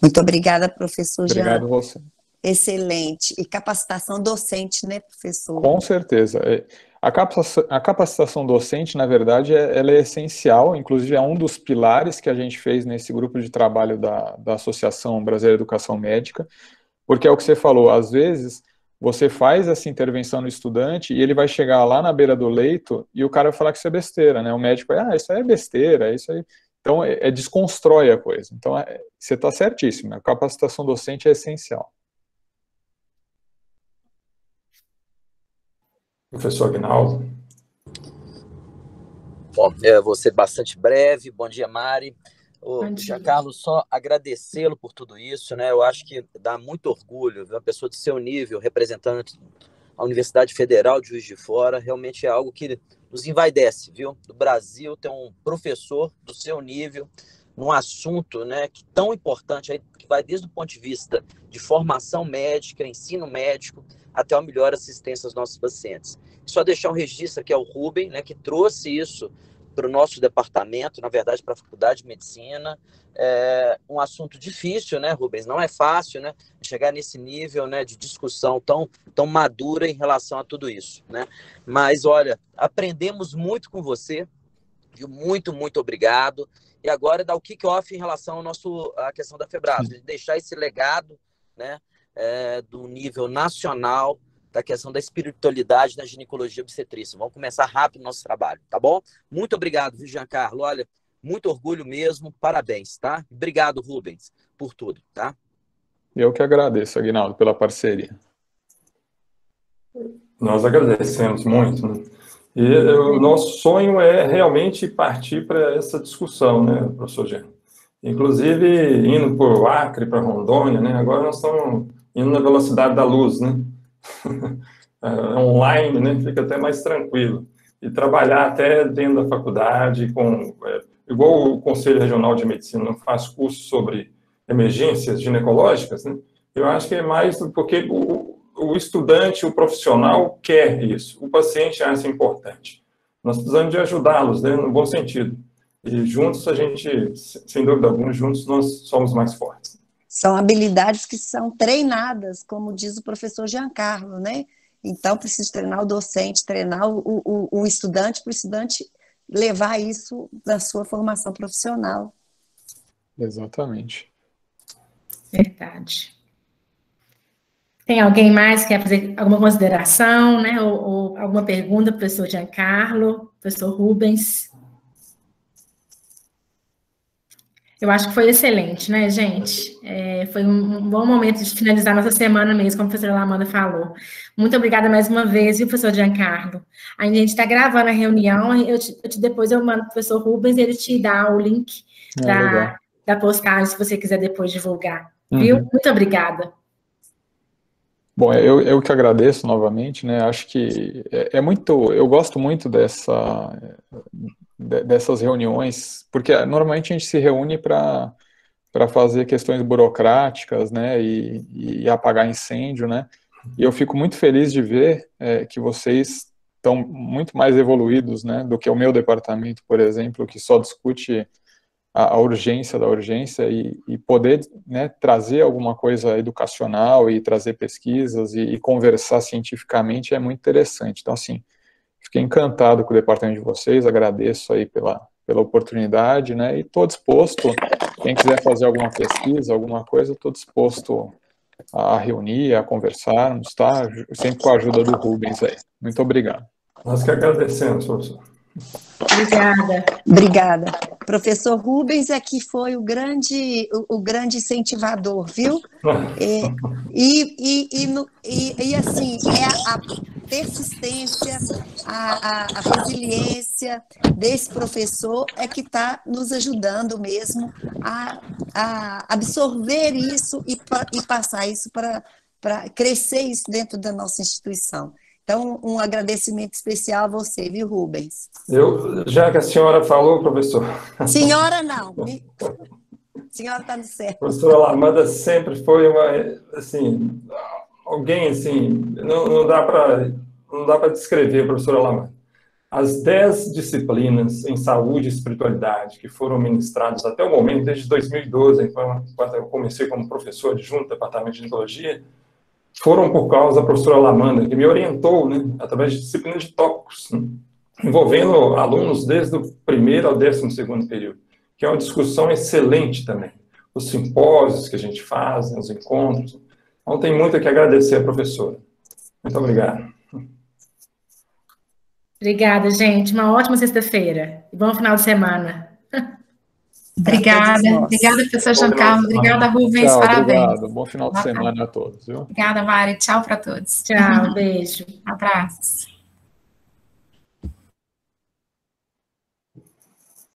Muito obrigada, professor Obrigado Jean. Obrigado você excelente e capacitação docente, né, professor? Com certeza. É, a capacitação, a capacitação docente, na verdade, é, ela é essencial, inclusive é um dos pilares que a gente fez nesse grupo de trabalho da, da Associação Brasileira de Educação Médica, porque é o que você falou, às vezes você faz essa intervenção no estudante e ele vai chegar lá na beira do leito e o cara vai falar que isso é besteira, né? O médico vai, ah, isso aí é besteira, isso aí. Então, é, é desconstrói a coisa. Então, é, você está certíssimo, né? a capacitação docente é essencial. Professor Agnaldo. Bom, é, eu vou ser bastante breve. Bom dia, Mari. Ô, Giancarlo, só agradecê-lo por tudo isso, né? Eu acho que dá muito orgulho ver uma pessoa do seu nível, representando a Universidade Federal de Juiz de Fora, realmente é algo que nos envaidece, viu? Do Brasil ter um professor do seu nível num assunto né, que tão importante, aí, que vai desde o ponto de vista de formação médica, ensino médico, até a melhor assistência aos nossos pacientes. Só deixar um registro aqui é o Rubem, né, que trouxe isso para o nosso departamento, na verdade para a Faculdade de Medicina, é um assunto difícil, né, Rubens? Não é fácil, né, chegar nesse nível, né, de discussão tão, tão madura em relação a tudo isso, né? Mas olha, aprendemos muito com você, viu? Muito, muito obrigado e agora dar o kick-off em relação ao nosso, à questão da Febrato, deixar esse legado né, é, do nível nacional da questão da espiritualidade na ginecologia obstetrícia. Vamos começar rápido o nosso trabalho, tá bom? Muito obrigado, viu, Giancarlo? Olha, muito orgulho mesmo, parabéns, tá? Obrigado, Rubens, por tudo, tá? Eu que agradeço, Aguinaldo, pela parceria. Nós agradecemos muito, né? E é, o nosso sonho é realmente partir para essa discussão, né, professor Jean? Inclusive, indo por o Acre, para Rondônia, né, agora nós estamos indo na velocidade da luz, né? É online, né, fica até mais tranquilo. E trabalhar até dentro da faculdade, com, é, igual o Conselho Regional de Medicina faz curso sobre emergências ginecológicas, né? Eu acho que é mais porque o, o estudante, o profissional quer isso, o paciente acha importante. Nós precisamos de ajudá-los, né, no bom sentido. E juntos a gente, sem dúvida alguma, juntos nós somos mais fortes. São habilidades que são treinadas, como diz o professor Giancarlo, né? Então, precisa treinar o docente, treinar o, o, o estudante, para o estudante levar isso da sua formação profissional. Exatamente. Verdade. Tem alguém mais que quer fazer alguma consideração, né? Ou, ou alguma pergunta, professor Giancarlo, professor Rubens? Eu acho que foi excelente, né, gente? É, foi um bom momento de finalizar nossa semana mesmo, como a professora Lamanda falou. Muito obrigada mais uma vez, viu, professor Giancarlo? A gente está gravando a reunião, eu te, eu te, depois eu mando para o professor Rubens, ele te dá o link é, da, da postagem, se você quiser depois divulgar. Uhum. Viu? Muito obrigada. Bom, é, eu, eu que agradeço novamente, né? Acho que é, é muito. Eu gosto muito dessa, dessas reuniões, porque normalmente a gente se reúne para para fazer questões burocráticas, né, e, e, apagar incêndio, né, e eu fico muito feliz de ver é, que vocês estão muito mais evoluídos, né, do que o meu departamento, por exemplo, que só discute a, a urgência da urgência e, e poder né, trazer alguma coisa educacional e trazer pesquisas e, e, conversar cientificamente é muito interessante. Então, assim, fiquei encantado com o departamento de vocês, agradeço aí pela, pela oportunidade, né, e estou disposto, quem quiser fazer alguma pesquisa, alguma coisa, estou disposto a reunir, a conversarmos, tá? Sempre com a ajuda do Rubens aí. Muito obrigado. Nós que agradecemos, professor. Obrigada. Obrigada. Professor Rubens é que foi o grande, o, o grande incentivador, viu? e, e, e, no, e, e, assim, é a persistência, a, a, a resiliência desse professor é que está nos ajudando mesmo a, a absorver isso e, pra, e passar isso para crescer isso dentro da nossa instituição. Então, um agradecimento especial a você, viu, Rubens? Eu, já que a senhora falou, professor. Senhora não. senhora está no certo. Professora Lamanda sempre foi uma, assim, alguém assim, não, não dá para não dá para descrever professora Lamanda. As dez disciplinas em saúde e espiritualidade que foram ministradas até o momento, desde 2012, enquanto quando eu comecei como professor adjunto do Departamento de neurologia foram por causa da professora Lamanda, que me orientou, né, através de disciplina de tópicos, né, envolvendo alunos desde o primeiro ao décimo segundo período, que é uma discussão excelente também. Os simpósios que a gente faz, né, os encontros. Então, tem muito a que agradecer à professora. Muito obrigado. Obrigada, gente. Uma ótima sexta-feira e bom final de semana. Obrigada, obrigada, professor Giancarlo. Obrigada, Rubens. Tchau, parabéns. Obrigado. Bom final de semana a todos. Viu? Obrigada, Mari. Tchau para todos. Tchau, beijo. Abraços.